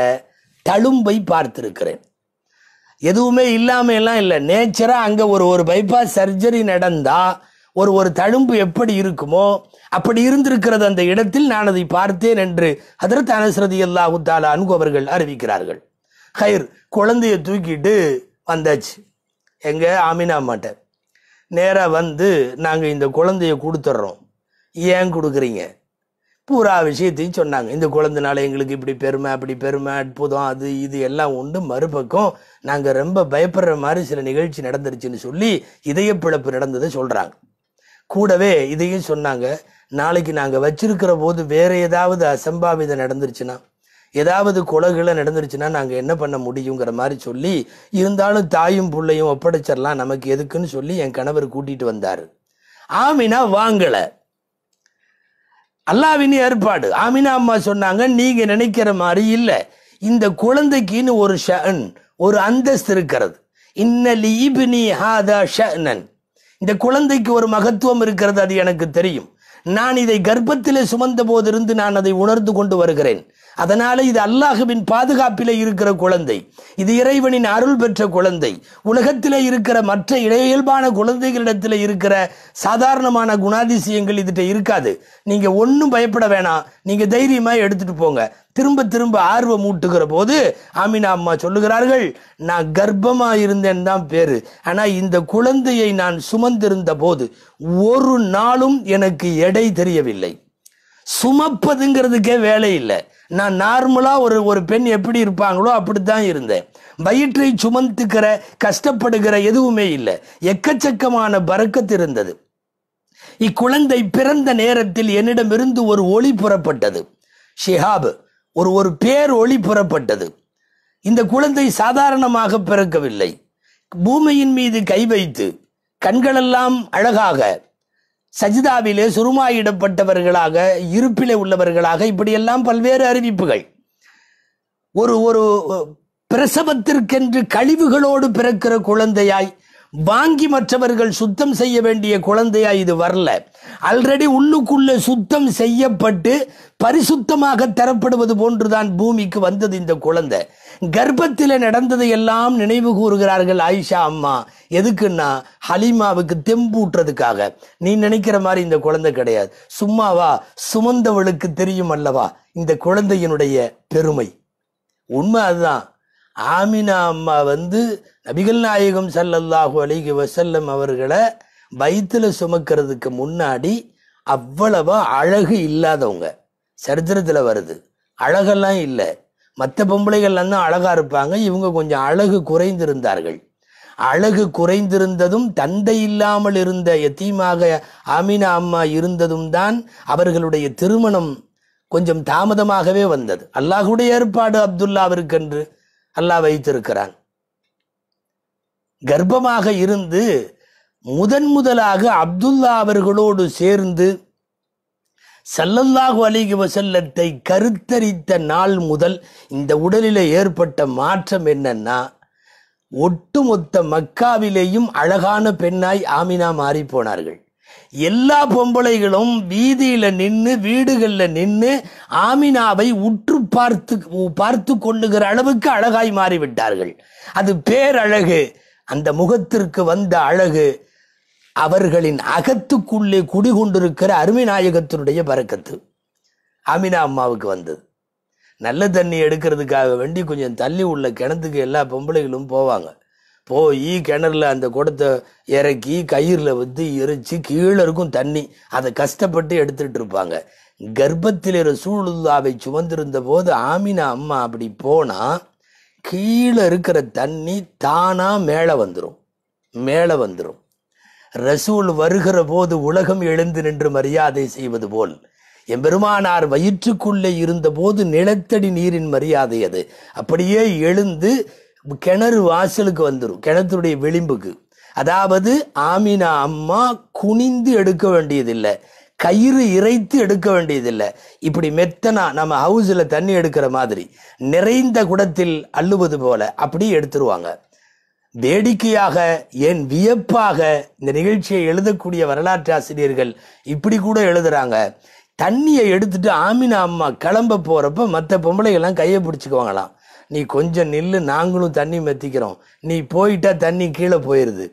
தழும்பை பார்த்திருக்கிறேன் எதுவுமே இல்லாமல் எல்லாம் இல்லை நேச்சராக அங்கே ஒரு ஒரு பைபாஸ் சர்ஜரி நடந்தால் ஒரு ஒரு தழும்பு எப்படி இருக்குமோ அப்படி இருந்திருக்கிறது அந்த இடத்தில் நான் அதை பார்த்தேன் என்று ஹதரத் அனஸ்ரதி அல்லாஹு தாலா அன்பு அவர்கள் அறிவிக்கிறார்கள் ஹைர் குழந்தைய தூக்கிட்டு வந்தாச்சு எங்கள் ஆமினா மாட்டேன் நேராக வந்து நாங்கள் இந்த குழந்தைய கொடுத்துட்றோம் ஏன் கொடுக்குறீங்க பூரா விஷயத்தையும் சொன்னாங்க இந்த குழந்தைனால எங்களுக்கு இப்படி பெருமை அப்படி பெருமை அற்புதம் அது இது எல்லாம் உண்டு மறுபக்கம் நாங்கள் ரொம்ப பயப்படுற மாதிரி சில நிகழ்ச்சி நடந்துருச்சுன்னு சொல்லி இதய பிழப்பு நடந்ததை சொல்கிறாங்க கூடவே இதையும் சொன்னாங்க நாளைக்கு நாங்கள் வச்சிருக்கிற போது வேறு ஏதாவது அசம்பாவிதம் நடந்துருச்சுன்னா ஏதாவது குலகுல நடந்துருச்சுன்னா நாங்கள் என்ன பண்ண முடியுங்கிற மாதிரி சொல்லி இருந்தாலும் தாயும் பிள்ளையும் ஒப்படைச்சிடலாம் நமக்கு எதுக்குன்னு சொல்லி என் கணவர் கூட்டிகிட்டு வந்தார் ஆமினா வாங்கலை அல்லாவின் ஏற்பாடு ஆமினா அம்மா சொன்னாங்க நீங்க நினைக்கிற மாதிரி இல்லை இந்த குழந்தைக்குன்னு ஒரு ஷன் ஒரு அந்தஸ்து இருக்கிறது இன்ன ஷனன் இந்த குழந்தைக்கு ஒரு மகத்துவம் இருக்கிறது அது எனக்கு தெரியும் நான் இதை கர்ப்பத்திலே சுமந்த போதிருந்து நான் அதை உணர்ந்து கொண்டு வருகிறேன் அதனால இது அல்லாஹுவின் பாதுகாப்பிலே இருக்கிற குழந்தை இது இறைவனின் அருள் பெற்ற குழந்தை உலகத்திலே இருக்கிற மற்ற இடையியல்பான குழந்தைகளிடத்தில் இருக்கிற சாதாரணமான குணாதிசயங்கள் இதுகிட்ட இருக்காது நீங்க ஒன்றும் பயப்பட வேணாம் நீங்க தைரியமா எடுத்துட்டு போங்க திரும்ப திரும்ப ஆர்வம் ஊட்டுகிற போது ஆமினா அம்மா சொல்லுகிறார்கள் நான் கர்ப்பமா இருந்தேன் தான் பேரு ஆனா இந்த குழந்தையை நான் சுமந்திருந்த போது ஒரு நாளும் எனக்கு எடை தெரியவில்லை சுமப்பதுங்கிறதுக்கே வேலை இல்லை நான் நார்மலாக ஒரு ஒரு பெண் எப்படி இருப்பாங்களோ அப்படி தான் இருந்தேன் வயிற்றை சுமந்துக்கிற கஷ்டப்படுகிற எதுவுமே இல்லை எக்கச்சக்கமான பறக்கத்து இருந்தது இக்குழந்தை பிறந்த நேரத்தில் என்னிடமிருந்து ஒரு ஒளி புறப்பட்டது ஷிஹாப் ஒரு ஒரு பேர் ஒளி புறப்பட்டது இந்த குழந்தை சாதாரணமாக பிறக்கவில்லை பூமியின் மீது கை வைத்து கண்களெல்லாம் அழகாக சஜிதாவிலே சுருமாயிடப்பட்டவர்களாக இருப்பிலே உள்ளவர்களாக இப்படியெல்லாம் பல்வேறு அறிவிப்புகள் ஒரு ஒரு பிரசவத்திற்கென்று கழிவுகளோடு பிறக்கிற குழந்தையாய் வாங்கி மற்றவர்கள் சுத்தம் செய்ய வேண்டிய குழந்தையா இது வரல ஆல்ரெடி உள்ளுக்குள்ளே சுத்தம் செய்யப்பட்டு பரிசுத்தமாக தரப்படுவது போன்றுதான் பூமிக்கு வந்தது இந்த குழந்தை கர்ப்பத்தில் நடந்ததை எல்லாம் நினைவு கூறுகிறார்கள் ஆயிஷா அம்மா எதுக்குன்னா ஹலீமாவுக்கு தெம்பூட்டுறதுக்காக நீ நினைக்கிற மாதிரி இந்த குழந்தை கிடையாது சும்மாவா சுமந்தவளுக்கு தெரியும் அல்லவா இந்த குழந்தையினுடைய பெருமை உண்மை அதுதான் ஆமினா அம்மா வந்து நபிகள் நாயகம் சல்லல்லாஹு அலிகி வசல்லம் அவர்களை வயிற்றில் சுமக்கிறதுக்கு முன்னாடி அவ்வளவா அழகு இல்லாதவங்க சரித்திரத்தில் வருது அழகெல்லாம் இல்லை மற்ற பொம்பளைகள்லாம் தான் அழகாக இருப்பாங்க இவங்க கொஞ்சம் அழகு குறைந்திருந்தார்கள் அழகு குறைந்திருந்ததும் தந்தை இல்லாமல் இருந்த எத்தீமாக அமீனா அம்மா இருந்ததும் தான் அவர்களுடைய திருமணம் கொஞ்சம் தாமதமாகவே வந்தது அல்லாஹுடைய ஏற்பாடு என்று அல்லாஹ் வைத்திருக்கிறான் கர்ப்பமாக இருந்து முதன் முதலாக அப்துல்லா அவர்களோடு சேர்ந்து சல்லல்லாஹு அலிகி வசல்லத்தை கருத்தரித்த நாள் முதல் இந்த உடலில் ஏற்பட்ட மாற்றம் என்னன்னா ஒட்டுமொத்த மக்காவிலேயும் அழகான பெண்ணாய் ஆமினா மாறி போனார்கள் எல்லா பொம்பளைகளும் வீதியில் நின்று வீடுகளில் நின்று ஆமினாவை உற்று பார்த்து பார்த்து கொள்ளுகிற அளவுக்கு அழகாய் மாறிவிட்டார்கள் அது பேரழகு அந்த முகத்திற்கு வந்த அழகு அவர்களின் அகத்துக்குள்ளே குடிகொண்டிருக்கிற நாயகத்தினுடைய பறக்கத்து அமினா அம்மாவுக்கு வந்தது நல்ல தண்ணி எடுக்கிறதுக்காக வேண்டி கொஞ்சம் தள்ளி உள்ள கிணத்துக்கு எல்லா பொம்பளைகளும் போவாங்க போய் கிணறுல அந்த குடத்தை இறக்கி கயிறில் வந்து எரிச்சு கீழே இருக்கும் தண்ணி அதை கஷ்டப்பட்டு எடுத்துட்டு இருப்பாங்க கர்ப்பத்தில் சூழ்நிலாவை சுமந்திருந்த போது ஆமினா அம்மா அப்படி போனா கீழே இருக்கிற தண்ணி தானா மேலே வந்துடும் மேலே வந்துடும் ரசூல் வருகிற போது உலகம் எழுந்து நின்று மரியாதை செய்வது போல் எம்பெருமானார் வயிற்றுக்குள்ளே இருந்தபோது நிலத்தடி நீரின் மரியாதை அது அப்படியே எழுந்து கிணறு வாசலுக்கு வந்துடும் கிணத்துடைய விளிம்புக்கு அதாவது ஆமினா அம்மா குனிந்து எடுக்க வேண்டியதில்லை கயிறு இறைத்து எடுக்க வேண்டியதில்லை இப்படி மெத்தனா நம்ம ஹவுஸில் தண்ணி எடுக்கிற மாதிரி நிறைந்த குடத்தில் அள்ளுவது போல அப்படி எடுத்துருவாங்க வேடிக்கையாக ஏன் வியப்பாக இந்த நிகழ்ச்சியை எழுதக்கூடிய வரலாற்று ஆசிரியர்கள் இப்படி கூட எழுதுறாங்க தண்ணியை எடுத்துட்டு ஆமினா அம்மா கிளம்ப போகிறப்ப மற்ற பொம்பளைகள்லாம் கையை பிடிச்சிக்குவாங்களாம் நீ கொஞ்சம் நில்லு நாங்களும் தண்ணி மெத்திக்கிறோம் நீ போயிட்டா தண்ணி கீழே போயிடுது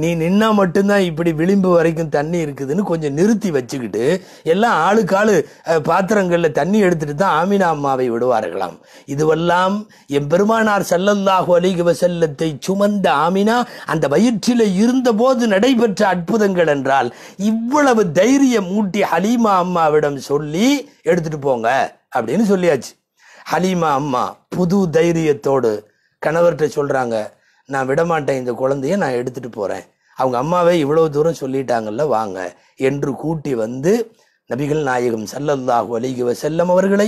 நீ நின்னா மட்டும்தான் இப்படி விளிம்பு வரைக்கும் தண்ணி இருக்குதுன்னு கொஞ்சம் நிறுத்தி வச்சுக்கிட்டு எல்லாம் ஆளுக்காளு பாத்திரங்களில் தண்ணி எடுத்துட்டு தான் ஆமினா அம்மாவை விடுவார்களாம் இதுவெல்லாம் எம்பெருமானார் செல்லல்லாஹு அலிக வசல்லத்தை சுமந்த ஆமினா அந்த வயிற்றில் இருந்தபோது நடைபெற்ற அற்புதங்கள் என்றால் இவ்வளவு தைரியம் மூட்டி ஹலீமா அம்மாவிடம் சொல்லி எடுத்துட்டு போங்க அப்படின்னு சொல்லியாச்சு ஹலீமா அம்மா புது தைரியத்தோடு கணவர்கிட்ட சொல்கிறாங்க நான் விடமாட்டேன் இந்த குழந்தைய நான் எடுத்துட்டு போகிறேன் அவங்க அம்மாவே இவ்வளோ தூரம் சொல்லிட்டாங்கல்ல வாங்க என்று கூட்டி வந்து நபிகள் நாயகம் சல்லல்லாஹு அலிகுவ செல்லம் அவர்களை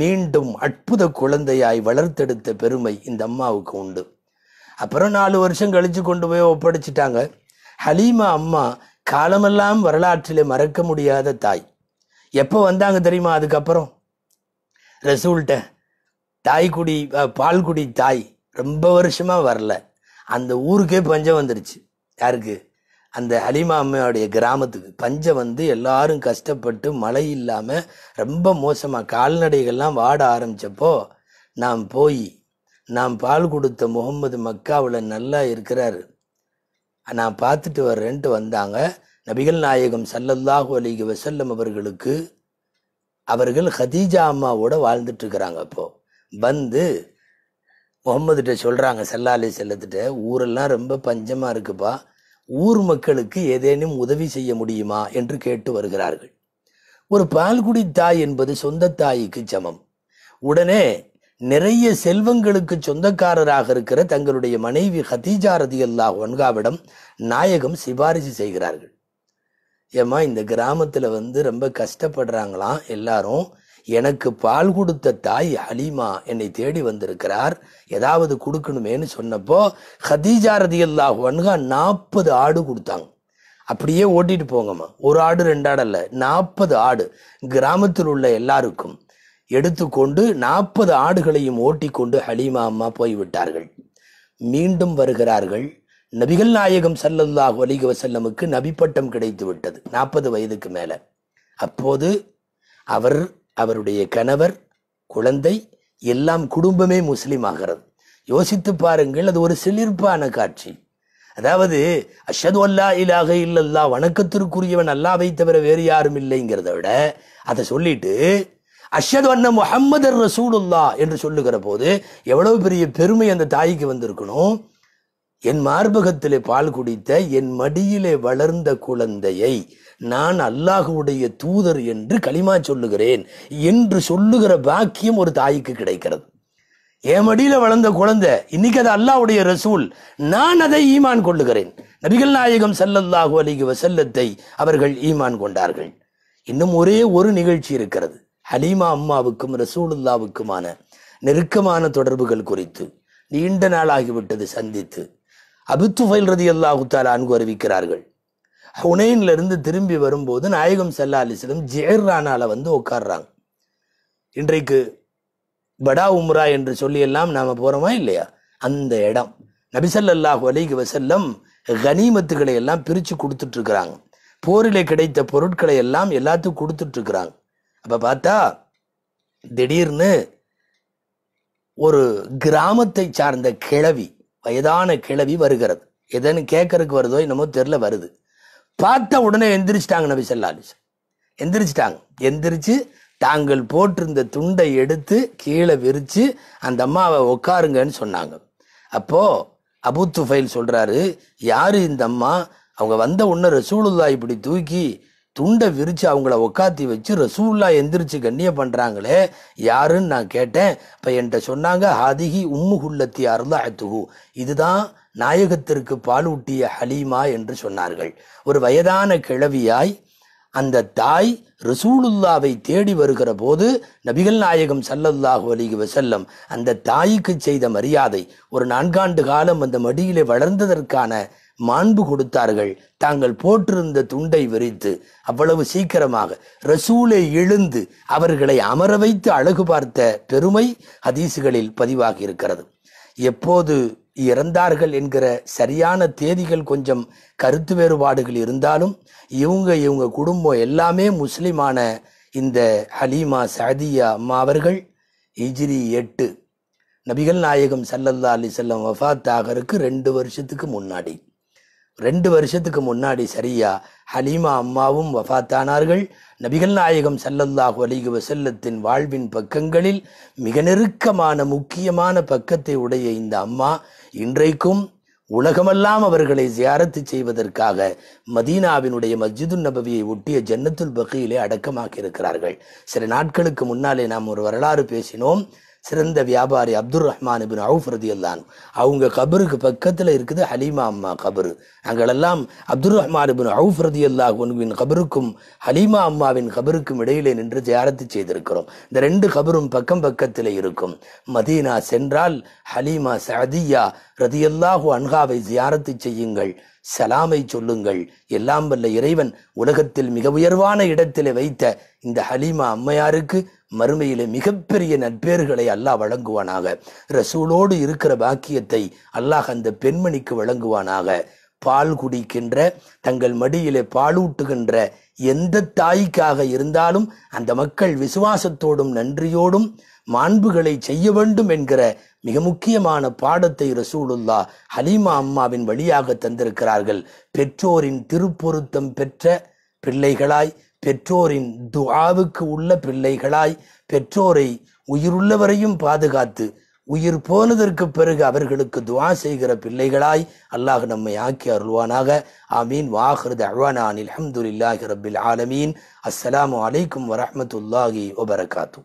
மீண்டும் அற்புத குழந்தையாய் வளர்த்தெடுத்த பெருமை இந்த அம்மாவுக்கு உண்டு அப்புறம் நாலு வருஷம் கழித்து கொண்டு போய் ஒப்படைச்சிட்டாங்க ஹலீமா அம்மா காலமெல்லாம் வரலாற்றிலே மறக்க முடியாத தாய் எப்போ வந்தாங்க தெரியுமா அதுக்கப்புறம் ரசூல்கிட்ட தாய்க்குடி பால்குடி தாய் ரொம்ப வருஷமாக வரல அந்த ஊருக்கே பஞ்சம் வந்துடுச்சு யாருக்கு அந்த ஹலிமா அம்மையோடைய கிராமத்துக்கு பஞ்சம் வந்து எல்லாரும் கஷ்டப்பட்டு மழை இல்லாமல் ரொம்ப மோசமாக கால்நடைகள்லாம் வாட ஆரம்பித்தப்போ நாம் போய் நாம் பால் கொடுத்த முகமது மக்காவில் நல்லா இருக்கிறாரு நான் பார்த்துட்டு வர்றேன்ட்டு வந்தாங்க நபிகள் நாயகம் சல்லல்லாஹு அலிக வசல்லம் அவர்களுக்கு அவர்கள் ஹதீஜா அம்மாவோட இருக்கிறாங்க அப்போது வந்து முகம்மதுகிட்ட சொல்கிறாங்க செல்லாலி செல்லத்திட்ட ஊரெல்லாம் ரொம்ப பஞ்சமாக இருக்குப்பா ஊர் மக்களுக்கு ஏதேனும் உதவி செய்ய முடியுமா என்று கேட்டு வருகிறார்கள் ஒரு பால்குடி தாய் என்பது சொந்த தாய்க்கு சமம் உடனே நிறைய செல்வங்களுக்கு சொந்தக்காரராக இருக்கிற தங்களுடைய மனைவி ஹதீஜாரதி அல்லாஹ் ஒன்காவிடம் நாயகம் சிபாரிசு செய்கிறார்கள் ஏம்மா இந்த கிராமத்தில் வந்து ரொம்ப கஷ்டப்படுறாங்களாம் எல்லாரும் எனக்கு பால் கொடுத்த தாய் ஹலீமா என்னை தேடி வந்திருக்கிறார் ஏதாவது கொடுக்கணுமேனு சொன்னப்போ ஹதீஜா ரதி ஒன்கா நாற்பது ஆடு கொடுத்தாங்க அப்படியே ஓட்டிட்டு போங்கம்மா ஒரு ஆடு ரெண்டு ஆடு அல்ல நாற்பது ஆடு கிராமத்தில் உள்ள எல்லாருக்கும் எடுத்துக்கொண்டு நாற்பது ஆடுகளையும் ஓட்டிக்கொண்டு ஹலீமா அம்மா போய்விட்டார்கள் மீண்டும் வருகிறார்கள் நபிகள் நாயகம் சல்லல்லாஹ் அலிக செல்லமுக்கு நபிப்பட்டம் கிடைத்து விட்டது நாற்பது வயதுக்கு மேலே அப்போது அவர் அவருடைய கணவர் குழந்தை எல்லாம் குடும்பமே முஸ்லீம் ஆகிறது யோசித்து பாருங்கள் அது ஒரு சிலிர்ப்பான காட்சி அதாவது அஷது அல்லா இலாக இல்லல்லா வணக்கத்திற்குரியவன் அல்லாவை தவிர வேறு யாரும் இல்லைங்கிறத விட அதை சொல்லிட்டு அஷது அண்ண முகமது ரசூலுல்லா என்று சொல்லுகிற போது எவ்வளவு பெரிய பெருமை அந்த தாய்க்கு வந்திருக்கணும் என் மார்பகத்திலே பால் குடித்த என் மடியிலே வளர்ந்த குழந்தையை நான் அல்லாஹுடைய தூதர் என்று களிமா சொல்லுகிறேன் என்று சொல்லுகிற பாக்கியம் ஒரு தாய்க்கு கிடைக்கிறது என் மடியில வளர்ந்த குழந்தை இன்னைக்கு அது அல்லாவுடைய ரசூல் நான் அதை ஈமான் கொள்ளுகிறேன் நபிகள் நாயகம் சல்லல்லாஹு அலிகி வசல்லத்தை அவர்கள் ஈமான் கொண்டார்கள் இன்னும் ஒரே ஒரு நிகழ்ச்சி இருக்கிறது ஹலீமா அம்மாவுக்கும் ரசூலுல்லாவுக்குமான நெருக்கமான தொடர்புகள் குறித்து நீண்ட நாளாகிவிட்டது சந்தித்து அபித்துஃபைல் ரதி அல்லாஹுத்தாலா அன்பு அறிவிக்கிறார்கள் ஹுனைன்லேருந்து திரும்பி வரும்போது நாயகம் சல்லா அலிஸ்லம் ஜேர்ரானாவில் வந்து உட்கார்றாங்க இன்றைக்கு படா உம்ரா என்று சொல்லியெல்லாம் நாம் போகிறோமா இல்லையா அந்த இடம் நபிசல்லாஹு அலிகு வசல்லம் கனிமத்துக்களை எல்லாம் பிரித்து கொடுத்துட்ருக்குறாங்க போரில் கிடைத்த பொருட்களை எல்லாம் எல்லாத்துக்கும் கொடுத்துட்ருக்குறாங்க அப்போ பார்த்தா திடீர்னு ஒரு கிராமத்தை சார்ந்த கிழவி வயதான கிளவி வருகிறது எதன்னு கேட்கறதுக்கு வருதோ என்னமோ தெரில வருது பார்த்த உடனே எந்திரிச்சிட்டாங்க நபி சொல்லாலிஸ் எந்திரிச்சிட்டாங்க எந்திரிச்சு தாங்கள் போட்டிருந்த துண்டை எடுத்து கீழே விரித்து அந்த அம்மாவை உட்காருங்கன்னு சொன்னாங்க அப்போது அபுத்து ஃபைல் சொல்கிறாரு யார் இந்த அம்மா அவங்க வந்த உடனே ரசூலுல்லா இப்படி தூக்கி துண்டை விரித்து அவங்கள உக்காத்தி வச்சு ரசூல்லா எந்திரிச்சு கண்ணியம் பண்ணுறாங்களே யாருன்னு நான் கேட்டேன் இப்போ என்கிட்ட சொன்னாங்க ஹாதிகி உம்மு ஹுல்லத்தி அருளாத்துகு இதுதான் நாயகத்திற்கு பாலூட்டிய ஹலீமா என்று சொன்னார்கள் ஒரு வயதான கிழவியாய் அந்த தாய் ரசூலுல்லாவை தேடி வருகிற போது நபிகள் நாயகம் சல்லல்லாஹு அலிகு வசல்லம் அந்த தாய்க்கு செய்த மரியாதை ஒரு நான்காண்டு காலம் அந்த மடியிலே வளர்ந்ததற்கான மாண்பு கொடுத்தார்கள் தாங்கள் போட்டிருந்த துண்டை விரித்து அவ்வளவு சீக்கிரமாக ரசூலை எழுந்து அவர்களை அமர வைத்து அழகு பார்த்த பெருமை ஹதீசுகளில் பதிவாகி இருக்கிறது எப்போது இறந்தார்கள் என்கிற சரியான தேதிகள் கொஞ்சம் கருத்து வேறுபாடுகள் இருந்தாலும் இவங்க இவங்க குடும்பம் எல்லாமே முஸ்லிமான இந்த ஹலீமா சாதியா அம்மா அவர்கள் இஜிரி எட்டு நபிகள் நாயகம் சல்லல்லா அலி செல்லம் வஃபாத் ஆகருக்கு ரெண்டு வருஷத்துக்கு முன்னாடி ரெண்டு வருஷத்துக்கு முன்னாடி சரியா ஹலீமா அம்மாவும் வஃத்தானார்கள் நபிகள் நாயகம் சல்லல்லாஹ் அலிகு வசல்லத்தின் வாழ்வின் பக்கங்களில் மிக நெருக்கமான முக்கியமான பக்கத்தை உடைய இந்த அம்மா இன்றைக்கும் உலகமெல்லாம் அவர்களை ஜியாரத்து செய்வதற்காக மதீனாவினுடைய மஸ்ஜிது நபவியை ஒட்டிய ஜன்னத்துல் பகையிலே அடக்கமாக்கியிருக்கிறார்கள் இருக்கிறார்கள் சில நாட்களுக்கு முன்னாலே நாம் ஒரு வரலாறு பேசினோம் சிறந்த வியாபாரி அப்துல் ரஹ்மான் பின் அவுஃப் அல்லான் அவங்க கபருக்கு பக்கத்தில் இருக்குது ஹலீமா அம்மா கபரு எல்லாம் அப்துல் ரஹ்மான் பின் அவுஃப் உன்வின் கபருக்கும் ஹலீமா அம்மாவின் கபருக்கும் இடையிலே நின்று ஜியாரத்து செய்திருக்கிறோம் இந்த ரெண்டு கபரும் பக்கம் பக்கத்தில் இருக்கும் மதீனா சென்றால் ஹலீமா சதியா ரதியல்லாஹு அன்ஹாவை ஜியாரத்து செய்யுங்கள் சலாமை சொல்லுங்கள் எல்லாம் வல்ல இறைவன் உலகத்தில் மிக உயர்வான இடத்திலே வைத்த இந்த ஹலீமா அம்மையாருக்கு மறுமையிலே மிகப்பெரிய நட்பேறுகளை அல்லாஹ் வழங்குவானாக ரசூலோடு இருக்கிற பாக்கியத்தை அல்லாஹ் அந்த பெண்மணிக்கு வழங்குவானாக பால் குடிக்கின்ற தங்கள் மடியிலே பாலூட்டுகின்ற எந்த தாய்க்காக இருந்தாலும் அந்த மக்கள் விசுவாசத்தோடும் நன்றியோடும் மாண்புகளை செய்ய வேண்டும் என்கிற மிக முக்கியமான பாடத்தை ரசூலுல்லா ஹலீமா அம்மாவின் வழியாக தந்திருக்கிறார்கள் பெற்றோரின் திருப்பொருத்தம் பெற்ற பிள்ளைகளாய் பெற்றோரின் துஆவுக்கு உள்ள பிள்ளைகளாய் பெற்றோரை உயிருள்ளவரையும் பாதுகாத்து உயிர் போனதற்கு பிறகு அவர்களுக்கு துவா செய்கிற பிள்ளைகளாய் அல்லாஹ் நம்மை ஆக்கி அருள்வானாக ஆமீன் வாஹிருத் அழ்வானான் அலமதுல்லாஹி ரபில் ஆலமீன் அஸ்ஸலாமு அலைக்கும் வரமத்துல்லாஹி வபரகாத்தூ